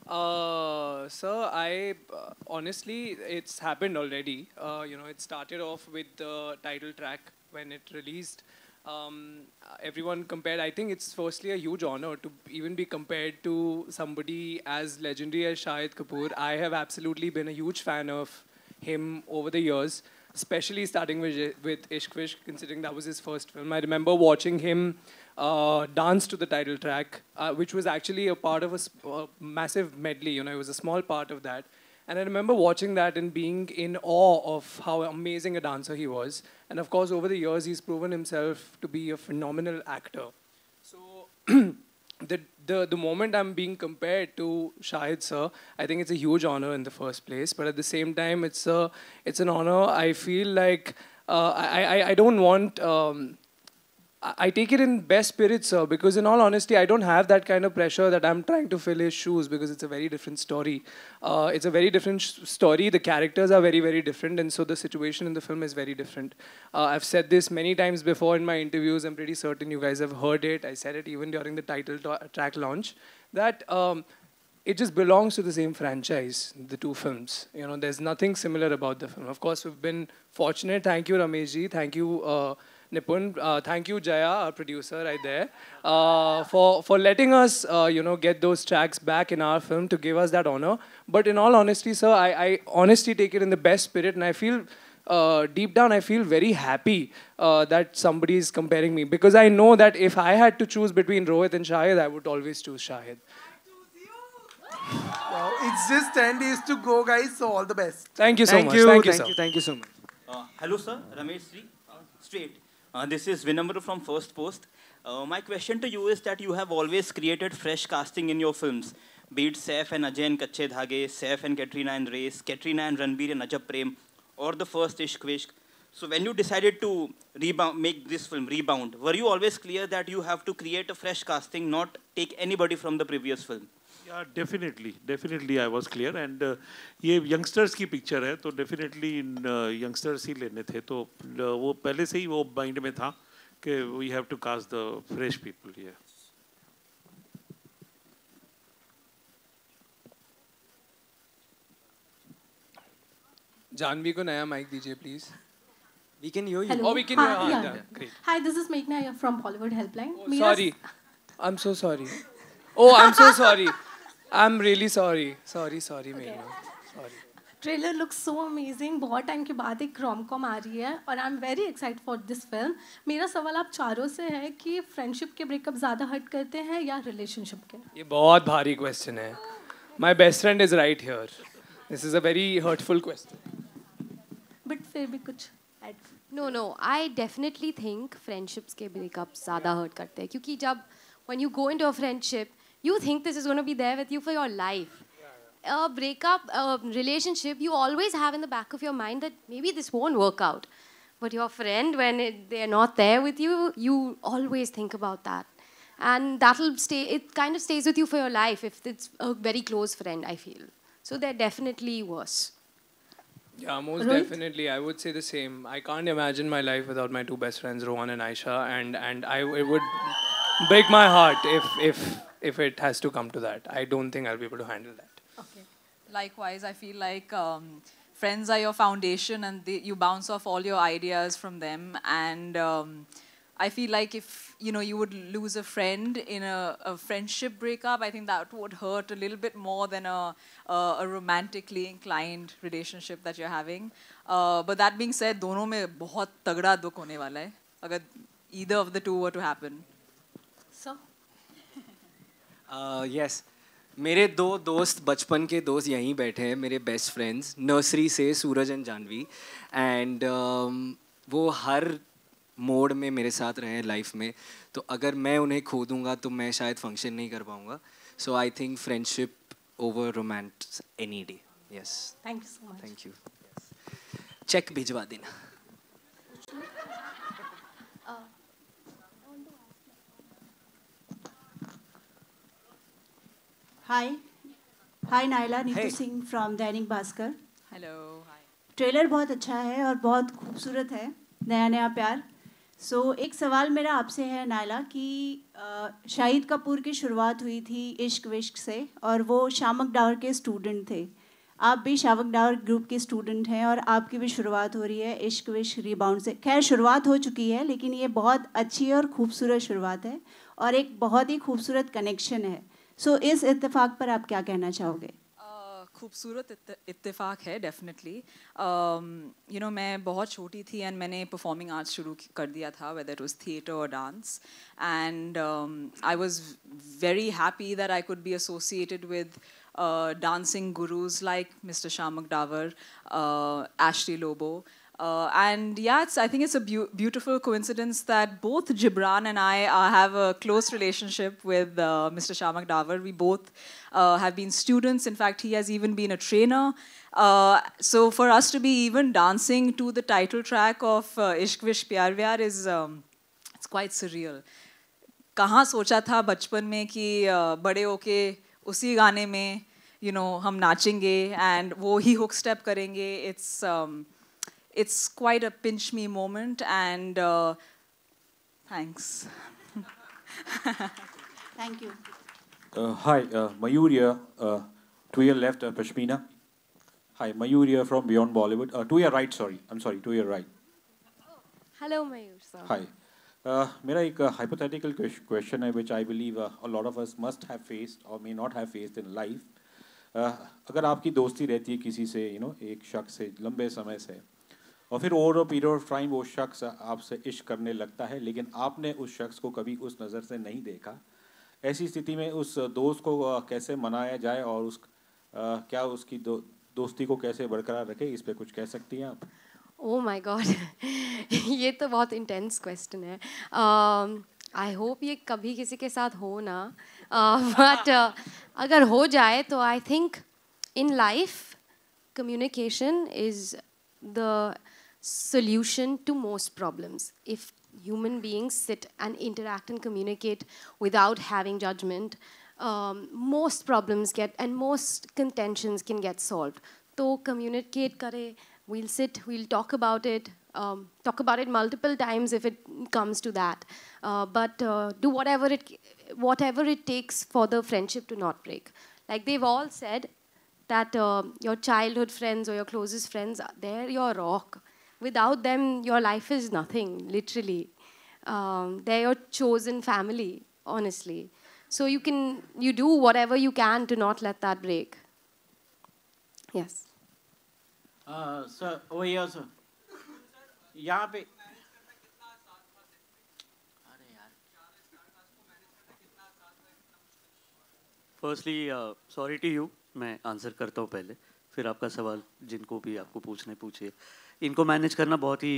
Uh, so I uh, honestly, it's happened already. Uh, you know, it started off with the title track when it released. Um, everyone compared. I think it's firstly a huge honor to even be compared to somebody as legendary as Shahid Kapoor. I have absolutely been a huge fan of him over the years, especially starting with with Ishq Vishk, considering that was his first film. I remember watching him uh, dance to the title track, uh, which was actually a part of a uh, massive medley. You know, it was a small part of that. And I remember watching that and being in awe of how amazing a dancer he was. And of course, over the years, he's proven himself to be a phenomenal actor. So [clears throat] the, the, the moment I'm being compared to Shahid sir, I think it's a huge honor in the first place. But at the same time, it's, a, it's an honor. I feel like uh, I, I, I don't want... Um, I take it in best spirits, sir, because in all honesty, I don't have that kind of pressure that I'm trying to fill his shoes because it's a very different story. Uh, it's a very different story. The characters are very, very different, and so the situation in the film is very different. Uh, I've said this many times before in my interviews. I'm pretty certain you guys have heard it. I said it even during the title track launch that. Um, it just belongs to the same franchise, the two films. You know, there's nothing similar about the film. Of course, we've been fortunate. Thank you, Ramesh ji. Thank you, uh, Nipun. Uh, thank you, Jaya, our producer right there, uh, for, for letting us, uh, you know, get those tracks back in our film to give us that honor. But in all honesty, sir, I, I honestly take it in the best spirit and I feel uh, deep down, I feel very happy uh, that somebody is comparing me because I know that if I had to choose between Rohit and Shahid, I would always choose Shahid. it's just 10 days to go, guys. So all the best. Thank you so thank much. You, thank, you, thank, you, thank you so much. Uh, hello, sir. Ramesh Sri. Straight. Uh, this is Vinamru from First Post. Uh, my question to you is that you have always created fresh casting in your films, be it Saif and Ajay and Kache Dhage, Saif and Katrina and Race, Katrina and Ranbir and Ajab Prem, or the first Ishq Vishk. So when you decided to rebound, make this film rebound, were you always clear that you have to create a fresh casting, not take anybody from the previous film? Yeah definitely definitely I was clear and ये youngsters की picture है तो definitely youngsters ही लेने थे तो वो पहले से ही वो माइंड में था कि we have to cast the fresh people ये जानवी को नया माइक दीजिए please We can hear you. Hello. Oh, we can Hi, hear you. Yeah. Yeah. Great. Hi, this is Meghna from Bollywood Helpline. Oh, sorry. I'm so sorry. Oh, I'm so sorry. I'm really sorry. Sorry, sorry, okay. Sorry. Trailer look so amazing बहुत time के बाद एक rom com आ रही है और I am very excite for this film मेरा सवाल आप चारों से है कि फ्रेंडशिप के ब्रेकअप ज़्यादा हर्ट करते हैं या रिलेशनशिप के ये बहुत भारी क्वेश्चन है my best friend is right here this is a very hurtful question but फिर भी कुछ no no I definitely think friendships के ब्रेकअप ज़्यादा हर्ट करते हैं क्योंकि जब one you go into a friendship you think this is going to be there with you for your life. Yeah, yeah. A breakup, a relationship, you always have in the back of your mind that maybe this won't work out. But your friend, when it, they're not there with you, you always think about that. And that'll stay, it kind of stays with you for your life if it's a very close friend, I feel. So they're definitely worse. Yeah, most definitely. I would say the same. I can't imagine my life without my two best friends, Rohan and Aisha, and and I it would break my heart if if if it has to come to that. I don't think I'll be able to handle that. Okay. Likewise, I feel like um, friends are your foundation and they, you bounce off all your ideas from them. And um, I feel like if, you know, you would lose a friend in a, a friendship breakup, I think that would hurt a little bit more than a, a, a romantically inclined relationship that you're having. Uh, but that being said, दोनों में बहुत तगड़ा दुख होने वाला है अगर either of the two were to happen. Yes uh, मेरे दो दोस्त बचपन के दोस्त यहीं बैठे हैं मेरे बेस्ट फ्रेंड्स नर्सरी से Suraj and Janhvi and um, वो हर मोड में मेरे साथ रहे हैं लाइफ में तो अगर मैं उन्हें खो दूंगा तो मैं शायद फंक्शन नहीं कर पाऊंगा so I think friendship over romance any day yes thank you so much thank you check भिजवा देना hi hi Naila Neetu Singh from Dainik Bhaskar hello hi trailer बहुत अच्छा है और बहुत खूबसूरत है नया नया प्यार सो so, एक सवाल मेरा आपसे है नायला कि शाहिद कपूर की शुरुआत हुई थी इश्क विश्क से और वो शामक डावर के स्टूडेंट थे आप भी शामक डावर ग्रुप के स्टूडेंट हैं और आपकी भी शुरुआत हो रही है इश्क विश्क रिबाउंड से खैर शुरुआत हो चुकी है लेकिन ये बहुत अच्छी और खूबसूरत शुरुआत है और एक बहुत ही खूबसूरत कनेक्शन है सो इस इतफाक़ पर आप क्या कहना चाहोगे खूबसूरत इतफाक़ है डेफिनेटली यू नो मैं बहुत छोटी थी एंड मैंने परफॉर्मिंग आर्ट्स शुरू कर दिया था वेदर उस थिएटर और dance and I was very happy that I could be associated with dancing gurus like mister Shiamak Davar Ashley Lobo Uh, and yeah, I think it's a beautiful coincidence that both Gibran and I uh, have a close relationship with uh, Mr. Shamak Davar. We both uh, have been students. In fact, he has even been a trainer. Uh, so for us to be even dancing to the title track of uh, Ishq Vish Pyar Vyar is um, it's quite surreal. कहाँ सोचा था बचपन में कि uh, बड़े होके उसी गाने में यू नो हम नाचेंगे एंड वो ही हुक स्टेप करेंगे it's it's quite a pinch me moment, and uh, thanks. [laughs] Thank you. Uh, hi, uh, Mayur uh, to your left, uh, Pashmina. Hi, Mayuria from Beyond Bollywood. Uh, to your right, sorry. I'm sorry, to your right. Hello, Mayur, sir. Hi. मेरा एक hypothetical question है which I believe a lot of us must have faced और may not have faced in life अगर आपकी दोस्ती रहती है किसी से यू you नो know, एक शख्स से लंबे समय से और फिर over a period of time वो शख्स आपसे इश्क करने लगता है लेकिन आपने उस शख्स को कभी उस नज़र से नहीं देखा ऐसी स्थिति में उस दोस्त को कैसे मनाया जाए और उस आ, क्या उसकी दो, दोस्ती को कैसे बरकरार रखे इस पर कुछ कह सकती हैं आप ओ माई गॉड ये तो बहुत इंटेंस क्वेश्चन है आई uh, होप ये कभी किसी के साथ हो ना बट uh, uh, अगर हो जाए तो I think in life communication is the solution to most problems. If human beings sit and interact and communicate without having judgment, um, most problems get and most contentions can get solved. So communicate kare, we'll sit, we'll talk about it, um, talk about it multiple times if it comes to that. Uh, but uh, do whatever it, whatever it takes for the friendship to not break. Like they've all said that uh, your childhood friends or your closest friends, they're your rock. Without them, your life is nothing, literally. Um, they're your chosen family, honestly. So you can, you do whatever you can to not let that break. Yes. Uh, sir, over here, sir. यहाँ पे firstly sorry to you मैं answer करता हूँ पहले फिर आपका सवाल जिनको भी आपको पूछने पूछिए uh, इनको मैनेज करना बहुत ही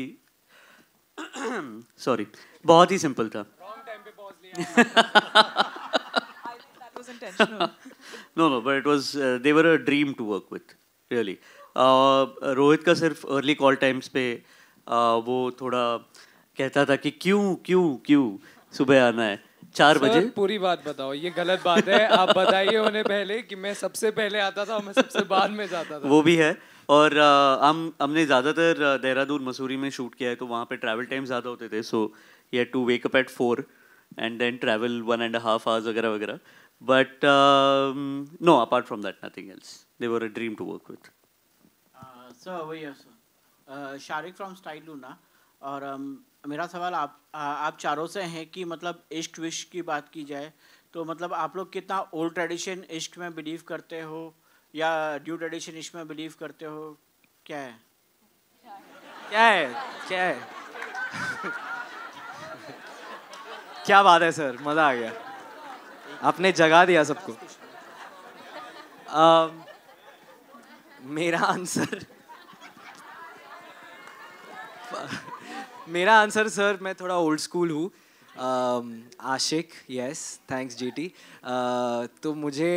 सॉरी बहुत ही सिंपल था no no but it was they were a dream to work with really Rohit का सिर्फ अर्ली कॉल टाइम्स पे uh, वो थोड़ा कहता था कि क्यों क्यों क्यों सुबह आना है चार बजे पूरी बात बताओ ये गलत बात है आप बताइए उन्हें पहले कि मैं सबसे पहले आता था और मैं सबसे बाद में जाता था वो भी है और हम हमने ज़्यादातर देहरादून मसूरी में शूट किया है तो वहाँ पे ट्रैवल टाइम ज़्यादा होते थे सो ये to wake up at four and then travel one and half hours वगैरह वगैरह but no apart from that nothing else they were a dream to work with sir वही है sir Shariq from Style Luna और um, मेरा सवाल आप आप चारों से हैं कि मतलब इश्क विश्क की बात की जाए तो मतलब आप लोग कितना ओल्ड ट्रेडिशन इश्क में बिलीव करते हो या ड्यू ट्रेडिशन इसमें बिलीव करते हो क्या है क्या है क्या है [laughs] क्या बात है सर मज़ा आ गया आपने जगा दिया सबको uh, मेरा आंसर मेरा आंसर सर मैं थोड़ा ओल्ड स्कूल हूँ uh, आशिक यस थैंक्स जीटी तो मुझे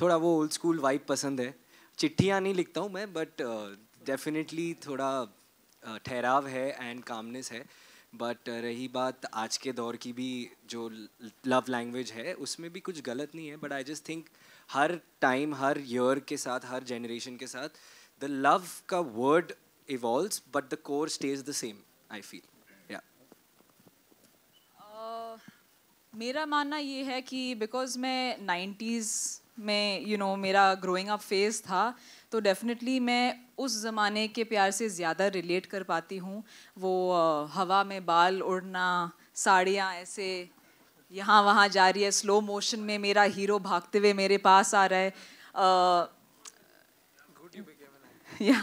थोड़ा वो ओल्ड स्कूल वाइब पसंद है चिट्ठियाँ नहीं लिखता हूँ मैं बट डेफिनेटली uh, थोड़ा uh, ठहराव है एंड कामनेस है बट uh, रही बात आज के दौर की भी जो लव लैंग्वेज है उसमें भी कुछ गलत नहीं है बट आई जस्ट थिंक हर टाइम हर ईयर के साथ हर जनरेशन के साथ द लव का word evolve but the core stage the same I feel मेरा मानना ये है कि बिकॉज मैं नाइन्टीज़ में यू नो मेरा ग्रोइंग अप फेज था तो डेफिनेटली मैं उस ज़माने के प्यार से ज़्यादा रिलेट कर पाती हूँ वो हवा में बाल उड़ना साड़ियाँ ऐसे यहाँ वहाँ जा रही है स्लो मोशन में मेरा हीरो भागते हुए मेरे पास आ रहा है uh,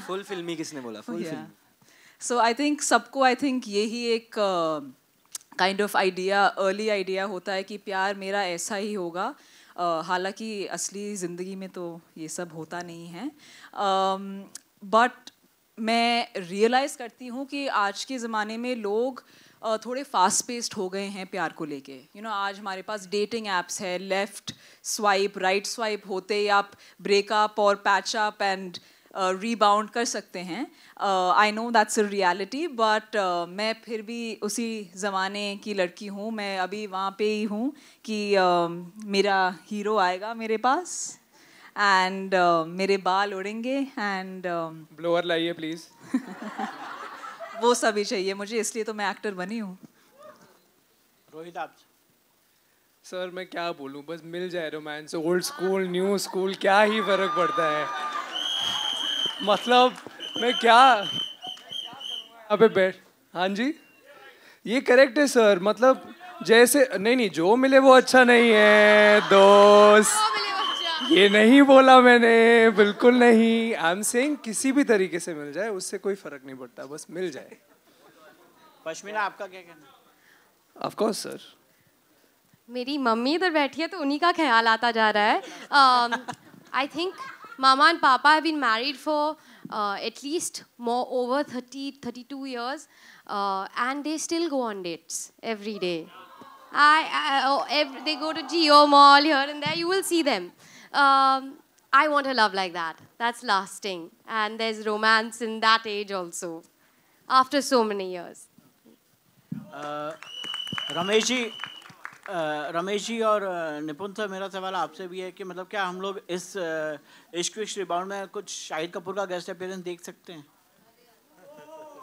फुल फिल्मी किसने बोला फुल फिल्मी सो आई थिंक सबको आई थिंक यही एक kind of idea early idea होता है कि प्यार मेरा ऐसा ही होगा हालांकि असली ज़िंदगी में तो ये सब होता नहीं है बट मैं रियलाइज़ करती हूँ कि आज के ज़माने में लोग थोड़े फास्ट पेस्ड हो गए हैं प्यार को लेके यू नो आज हमारे पास डेटिंग ऐप्स है लेफ़्ट स्वाइप राइट स्वाइप होते ही आप ब्रेकअप और पैचअप एंड रीबाउंड कर सकते हैं I know that's a reality but मैं फिर भी उसी ज़माने की लड़की हूँ मैं अभी वहाँ पे ही हूँ कि uh, मेरा हीरो आएगा मेरे पास एंड uh, मेरे बाल उड़ेंगे एंड ब्लोअर लाइए प्लीज़ [laughs] वो सभी चाहिए मुझे इसलिए तो मैं एक्टर बनी हूँ रोहित आप सर मैं क्या बोलूँ बस मिल जाए romance old school new school क्या ही फर्क पड़ता है मतलब मैं क्या अबे बैठ हाँ जी ये करेक्ट है सर मतलब जैसे नहीं नहीं जो मिले वो अच्छा नहीं है दोस्त अच्छा। ये नहीं बोला मैंने बिल्कुल नहीं आई एम सेइंग किसी भी तरीके से मिल जाए उससे कोई फर्क नहीं पड़ता बस मिल जाए पश्मीना आपका क्या कहना ऑफ कोर्स सर मेरी मम्मी इधर बैठी है तो उन्हीं का ख्याल आता जा रहा है I um, think Mama and Papa have been married for uh, at least more over 30, 32 years, uh, and they still go on dates every day. I, I oh, every, they go to Geo Mall here and there. You will see them. Um, I want a love like that. That's lasting, and there's romance in that age also, after so many years. Uh, Ramesh Ramesh ji और Nipun sir मेरा सवाल आपसे भी है कि मतलब क्या हम लोग इस इश्क विश्क रिबाउंड में कुछ शाहिद कपूर का गेस्ट अपियरेंस देख सकते हैं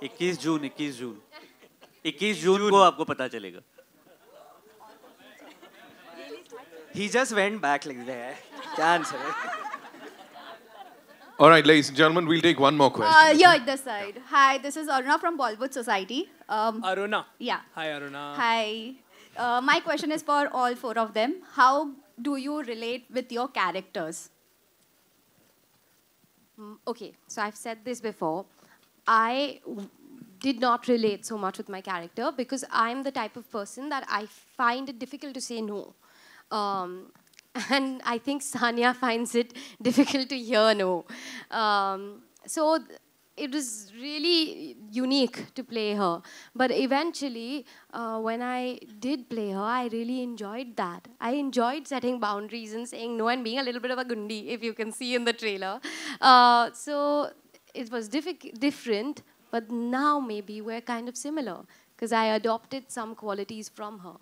21 जून 21 जून 21 जून को आपको पता चलेगा ही just went back back like क्या आंसर है All right, ladies and gentlemen, we'll take one more question. Uh, yeah, at this side. Yeah. Hi, this is Aruna from Bollywood Society. Um, Aruna. Yeah. Hi, Aruna. Hi. Uh, my question is for all four of them. How do you relate with your characters? Mm, okay, so I've said this before. I did not relate so much with my character because I'm the type of person that I find it difficult to say no. Um, [laughs] and I think Sanya [laughs] finds it [laughs] difficult to hear no. Um, so it was really unique to play her. But eventually, uh, when I did play her, I really enjoyed that. I enjoyed setting boundaries and saying no and being a little bit of a gundi, if you can see in the trailer. Uh, so it was different, but now maybe we're kind of similar because I adopted some qualities from her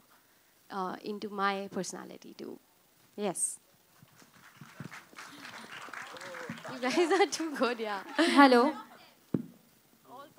uh, into my personality too. Yes. You guys are too good, yeah. Hello.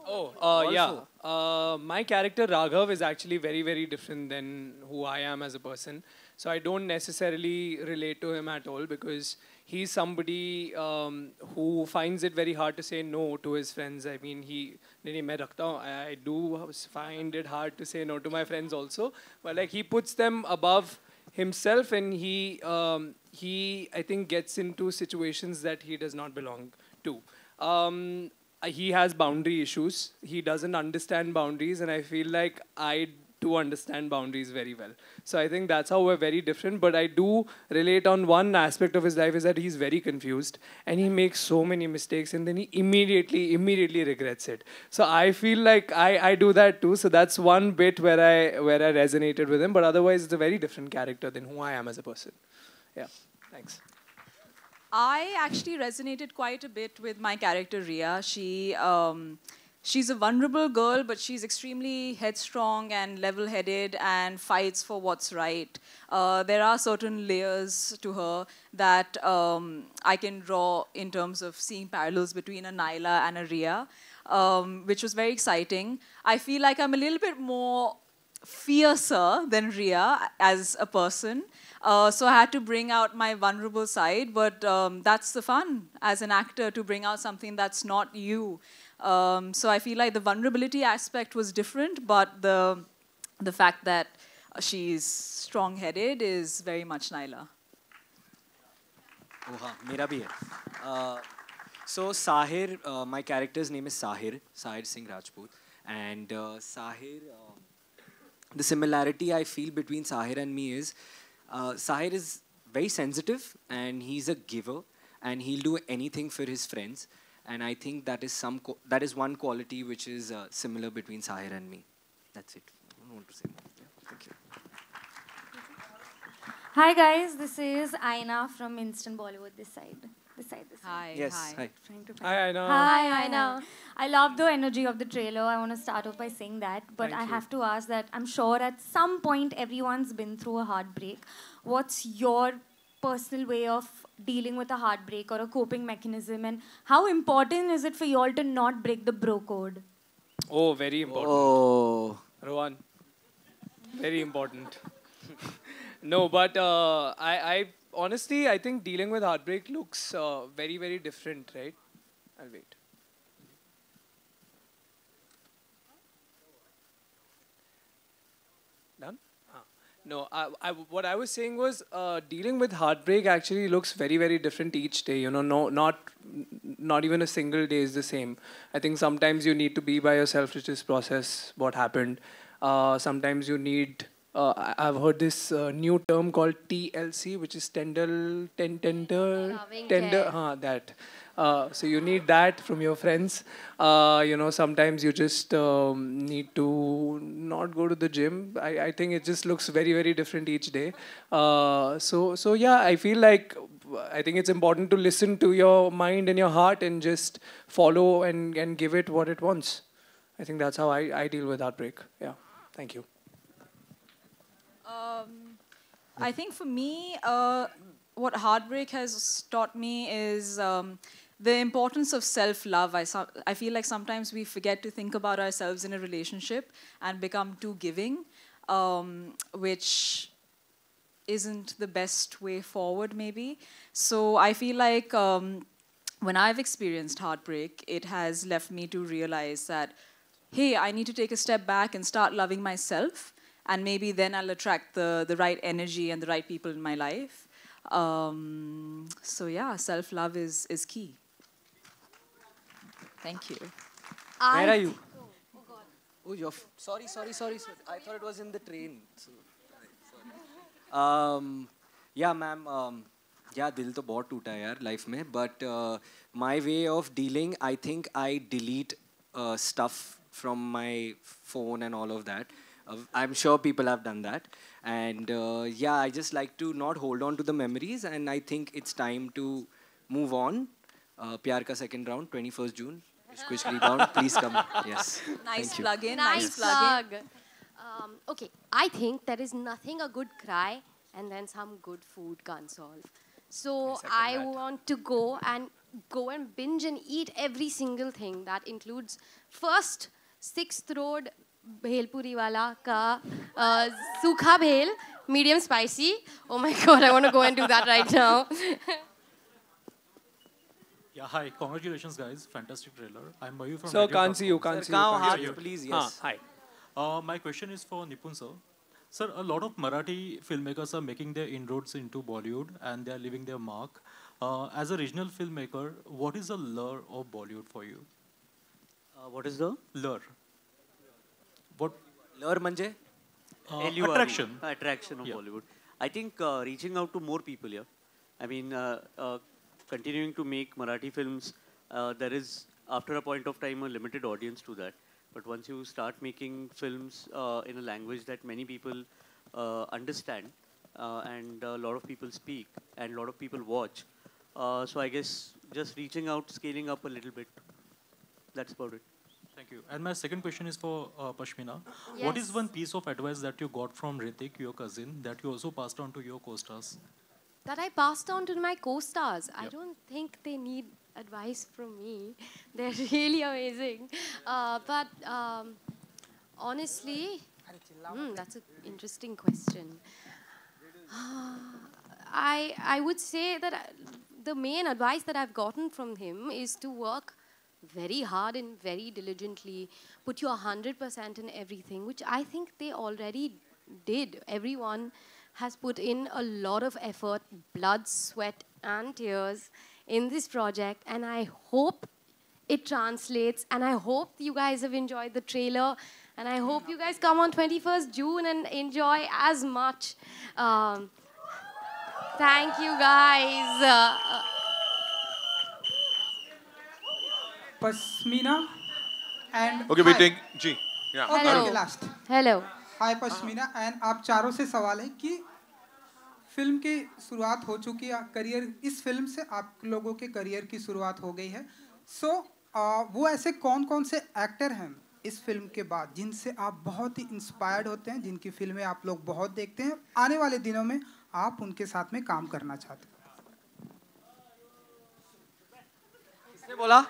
Oh, uh, yeah. Uh, my character Raghav is actually very, very different than who I am as a person. So I don't necessarily relate to him at all because he's somebody um, who finds it very hard to say no to his friends. I mean, he, I do find it hard to say no to my friends also. But like he puts them above himself and he, um, he I think, gets into situations that he does not belong to. Um, uh, he has boundary issues. He doesn't understand boundaries, and I feel like I do understand boundaries very well. So I think that's how we're very different. But I do relate on one aspect of his life is that he's very confused and he makes so many mistakes and then he immediately, immediately regrets it. So I feel like I, I do that too. So that's one bit where I where I resonated with him. But otherwise it's a very different character than who I am as a person. Yeah. Thanks. I actually resonated quite a bit with my character Ria. She um, she's a vulnerable girl, but she's extremely headstrong and level-headed and fights for what's right. Uh, there are certain layers to her that um, I can draw in terms of seeing parallels between a Nyla and a Ria, um, which was very exciting. I feel like I'm a little bit more fiercer than Ria as a person. Uh, so I had to bring out my vulnerable side, but um, that's the fun as an actor to bring out something that's not you. Um, so I feel like the vulnerability aspect was different, but the the fact that she's strong-headed is very much Nyla. Oh, ha, mera so Sahir, uh, my character's name is Sahir, Sahir Singh Rajput, and uh, Sahir. Uh, the similarity I feel between Sahir and me is uh, Sahir is very sensitive and he's a giver and he'll do anything for his friends. And I think that is some that is one quality which is uh, similar between Sahir and me. That's it. I don't want to say more. Yeah. Thank you. Hi guys, this is Aina from Instant Bollywood this side. This side, this hi, side. Yes, hi. hi. I know. Hi, I know. I love the energy of the trailer. I want to start off by saying that. But Thank I you. have to ask that I'm sure at some point everyone's been through a heartbreak. What's your personal way of dealing with a heartbreak or a coping mechanism? And how important is it for you all to not break the bro code? Oh, very important. Oh. Rohan, very important. [laughs] no, but uh, I, I honestly, I think dealing with heartbreak looks uh, very, very different, right? I'll wait. Done? Ah. No, I, I, what I was saying was uh, dealing with heartbreak actually looks very, very different each day. You know, no, not, not even a single day is the same. I think sometimes you need to be by yourself to just process what happened. Uh, sometimes you need uh, I've heard this uh, new term called TLC, which is tender, ten, tender, tender, huh, that. Uh, so you need that from your friends. Uh, you know, sometimes you just um, need to not go to the gym. I, I think it just looks very, very different each day. Uh, so, so yeah, I feel like I think it's important to listen to your mind and your heart and just follow and, and give it what it wants. I think that's how I, I deal with heartbreak. Yeah. Thank you. Um, I think for me, uh, what Heartbreak has taught me is um, the importance of self-love. I, so I feel like sometimes we forget to think about ourselves in a relationship and become too giving, um, which isn't the best way forward maybe. So I feel like um, when I've experienced heartbreak, it has left me to realize that, hey, I need to take a step back and start loving myself and maybe then I'll attract the, the right energy and the right people in my life. Um, so yeah, self-love is, is key. Thank you. I Where are you? Oh, oh, oh you're sorry, sorry, sorry, sorry. I thought it was in the train. So. Um, yeah, ma'am. Um, yeah, dil to bahut toota yaar life mein. But uh, my way of dealing, I think I delete uh, stuff from my phone and all of that. I'm sure people have done that. And uh, yeah, I just like to not hold on to the memories. And I think it's time to move on. Uh, Ka second round, 21st June. Squish Rebound, please come. Yes. Nice Thank plug you. in. Nice, plug. Um, okay, I think there is nothing a good cry and then some good food can't solve. So I, I want to go and go and binge and eat every single thing that includes first sixth road bhelpuri वाला का सूखा bhel medium spicy oh my god I want to go and do that right now yeah hi congratulations guys fantastic trailer I am Mayu from so can't see you can't see you can't hard please yes hi my question is for Nipun sir sir a lot of Marathi film makers are making their inroads into Bollywood and they are living their mark as a regional film maker what is the lure of Bollywood for you what is the lure Lure uh, attraction. Attraction of Yeah. Bollywood. I think uh, reaching out to more people here. I mean, uh, uh, continuing to make Marathi films, uh, there is, after a point of time, a limited audience to that. But once you start making films uh, in a language that many people uh, understand, uh, and a lot of people speak, and a lot of people watch, uh, so I guess just reaching out, scaling up a little bit. That's about it. Thank you. And my second question is for uh, Pashmina. Yes. What is one piece of advice that you got from Ritik, your cousin, that you also passed on to your co-stars? That I passed on to my co-stars. Yep. I don't think they need advice from me. [laughs] They're really amazing. Uh, but um, honestly, mm, that's an interesting question. [sighs] I, I would say that I, uh, the main advice that I've gotten from him is to work very hard and very diligently, put your 100% in everything, which I think they already did. Everyone has put in a lot of effort, blood, sweat, and tears in this project, and I hope it translates, and I hope you guys have enjoyed the trailer, and I hope you guys come on 21st June and enjoy as much. Um, thank you guys. Uh, uh Pasmina and Okay, we're doing G. Yeah. Okay, Hello. last. Hello. Hi Pasmina hi Pashmina and आप चारों से सवाल है कि film की शुरुआत हो चुकी है करियर इस फिल्म से आप लोगों के करियर की शुरुआत हो गई है सो so, आ, वो ऐसे कौन कौन से एक्टर हैं इस फिल्म के बाद जिनसे आप बहुत ही इंस्पायर्ड होते हैं जिनकी फिल्में आप लोग बहुत देखते हैं आने वाले दिनों में आप उनके साथ में काम करना चाहते हैं बोला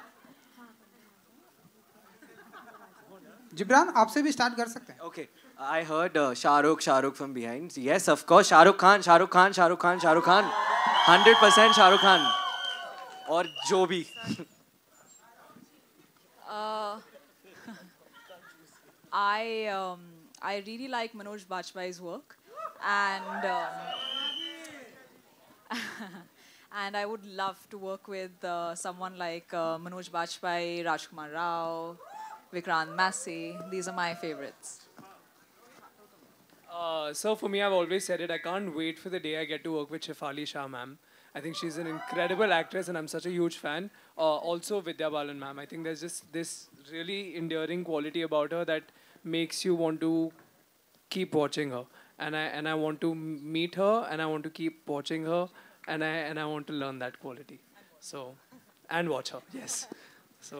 जिब्रान आपसे भी स्टार्ट कर सकते हैं okay I heard Shahrukh Shahrukh from behind yes of course Shahrukh Khan Shahrukh Khan Shahrukh Khan Shahrukh Khan 100% Shahrukh Khan और जो भी I I really like Manoj Bajpayee's work and and I would love to work with someone like Manoj Bajpayee Rajkummar Rao Vikrant Massey. These are my favorites. Uh, so for me, I've always said it. I can't wait for the day I get to work with Shefali Shah, ma'am. I think she's an incredible actress, and I'm such a huge fan. Uh, also, Vidya Balan, ma'am. I think there's just this really endearing quality about her that makes you want to keep watching her. And I and I want to meet her, and I want to keep watching her, and I and I want to learn that quality. So, and watch her. Yes. So.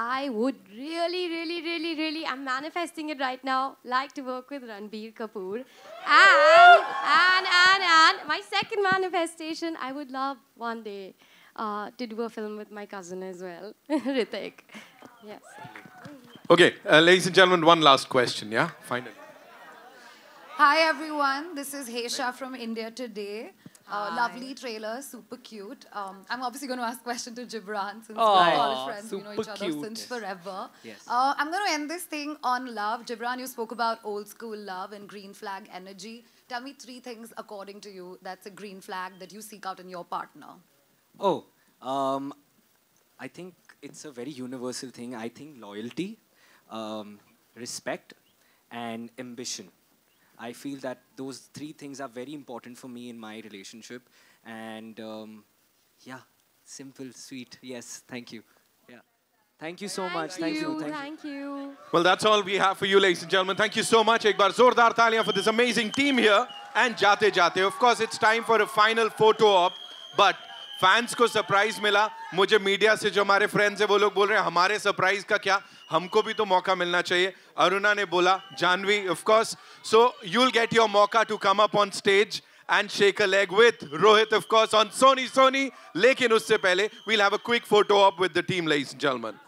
I would really, really, really, really, I'm manifesting it right now, like to work with Ranbir Kapoor. And, and, and, and, my second manifestation, I would love one day uh, to do a film with my cousin as well, [laughs] Ritik. Yes. Okay, uh, ladies and gentlemen, one last question, yeah? Finally. Hi, everyone. This is Hesha from India Today. Uh, lovely trailer, super cute. Um, I'm obviously going to ask question to Gibran since we're all friends, we know each other cute. since yes. forever. Yes. Uh, I'm going to end this thing on love. Gibran, you spoke about old school love and green flag energy. Tell me three things, according to you, that's a green flag that you seek out in your partner. Oh, um, I think it's a very universal thing. I think loyalty, um, respect, and ambition. I feel that those three things are very important for me in my relationship. And um, yeah, simple, sweet. Yes, thank you. Yeah. Thank you so thank much. You. Thank you. Thank, thank you. you. Well, that's all we have for you, ladies and gentlemen. Thank you so much, Ekbar Zordar Talia, for this amazing team here. And Jate Jate. Of course, it's time for a final photo op. But fans को surprise मिला मुझे media से जो हमारे friends है वो लोग बोल रहे हैं हमारे सरप्राइज का क्या हमको भी तो मौका मिलना चाहिए अरुणा ने बोला Janhvi of course so you will get your मौका to come up on stage and shake a leg with Rohit of course on Sony Sony लेकिन उससे पहले we'll have a quick photo up with the team ladies and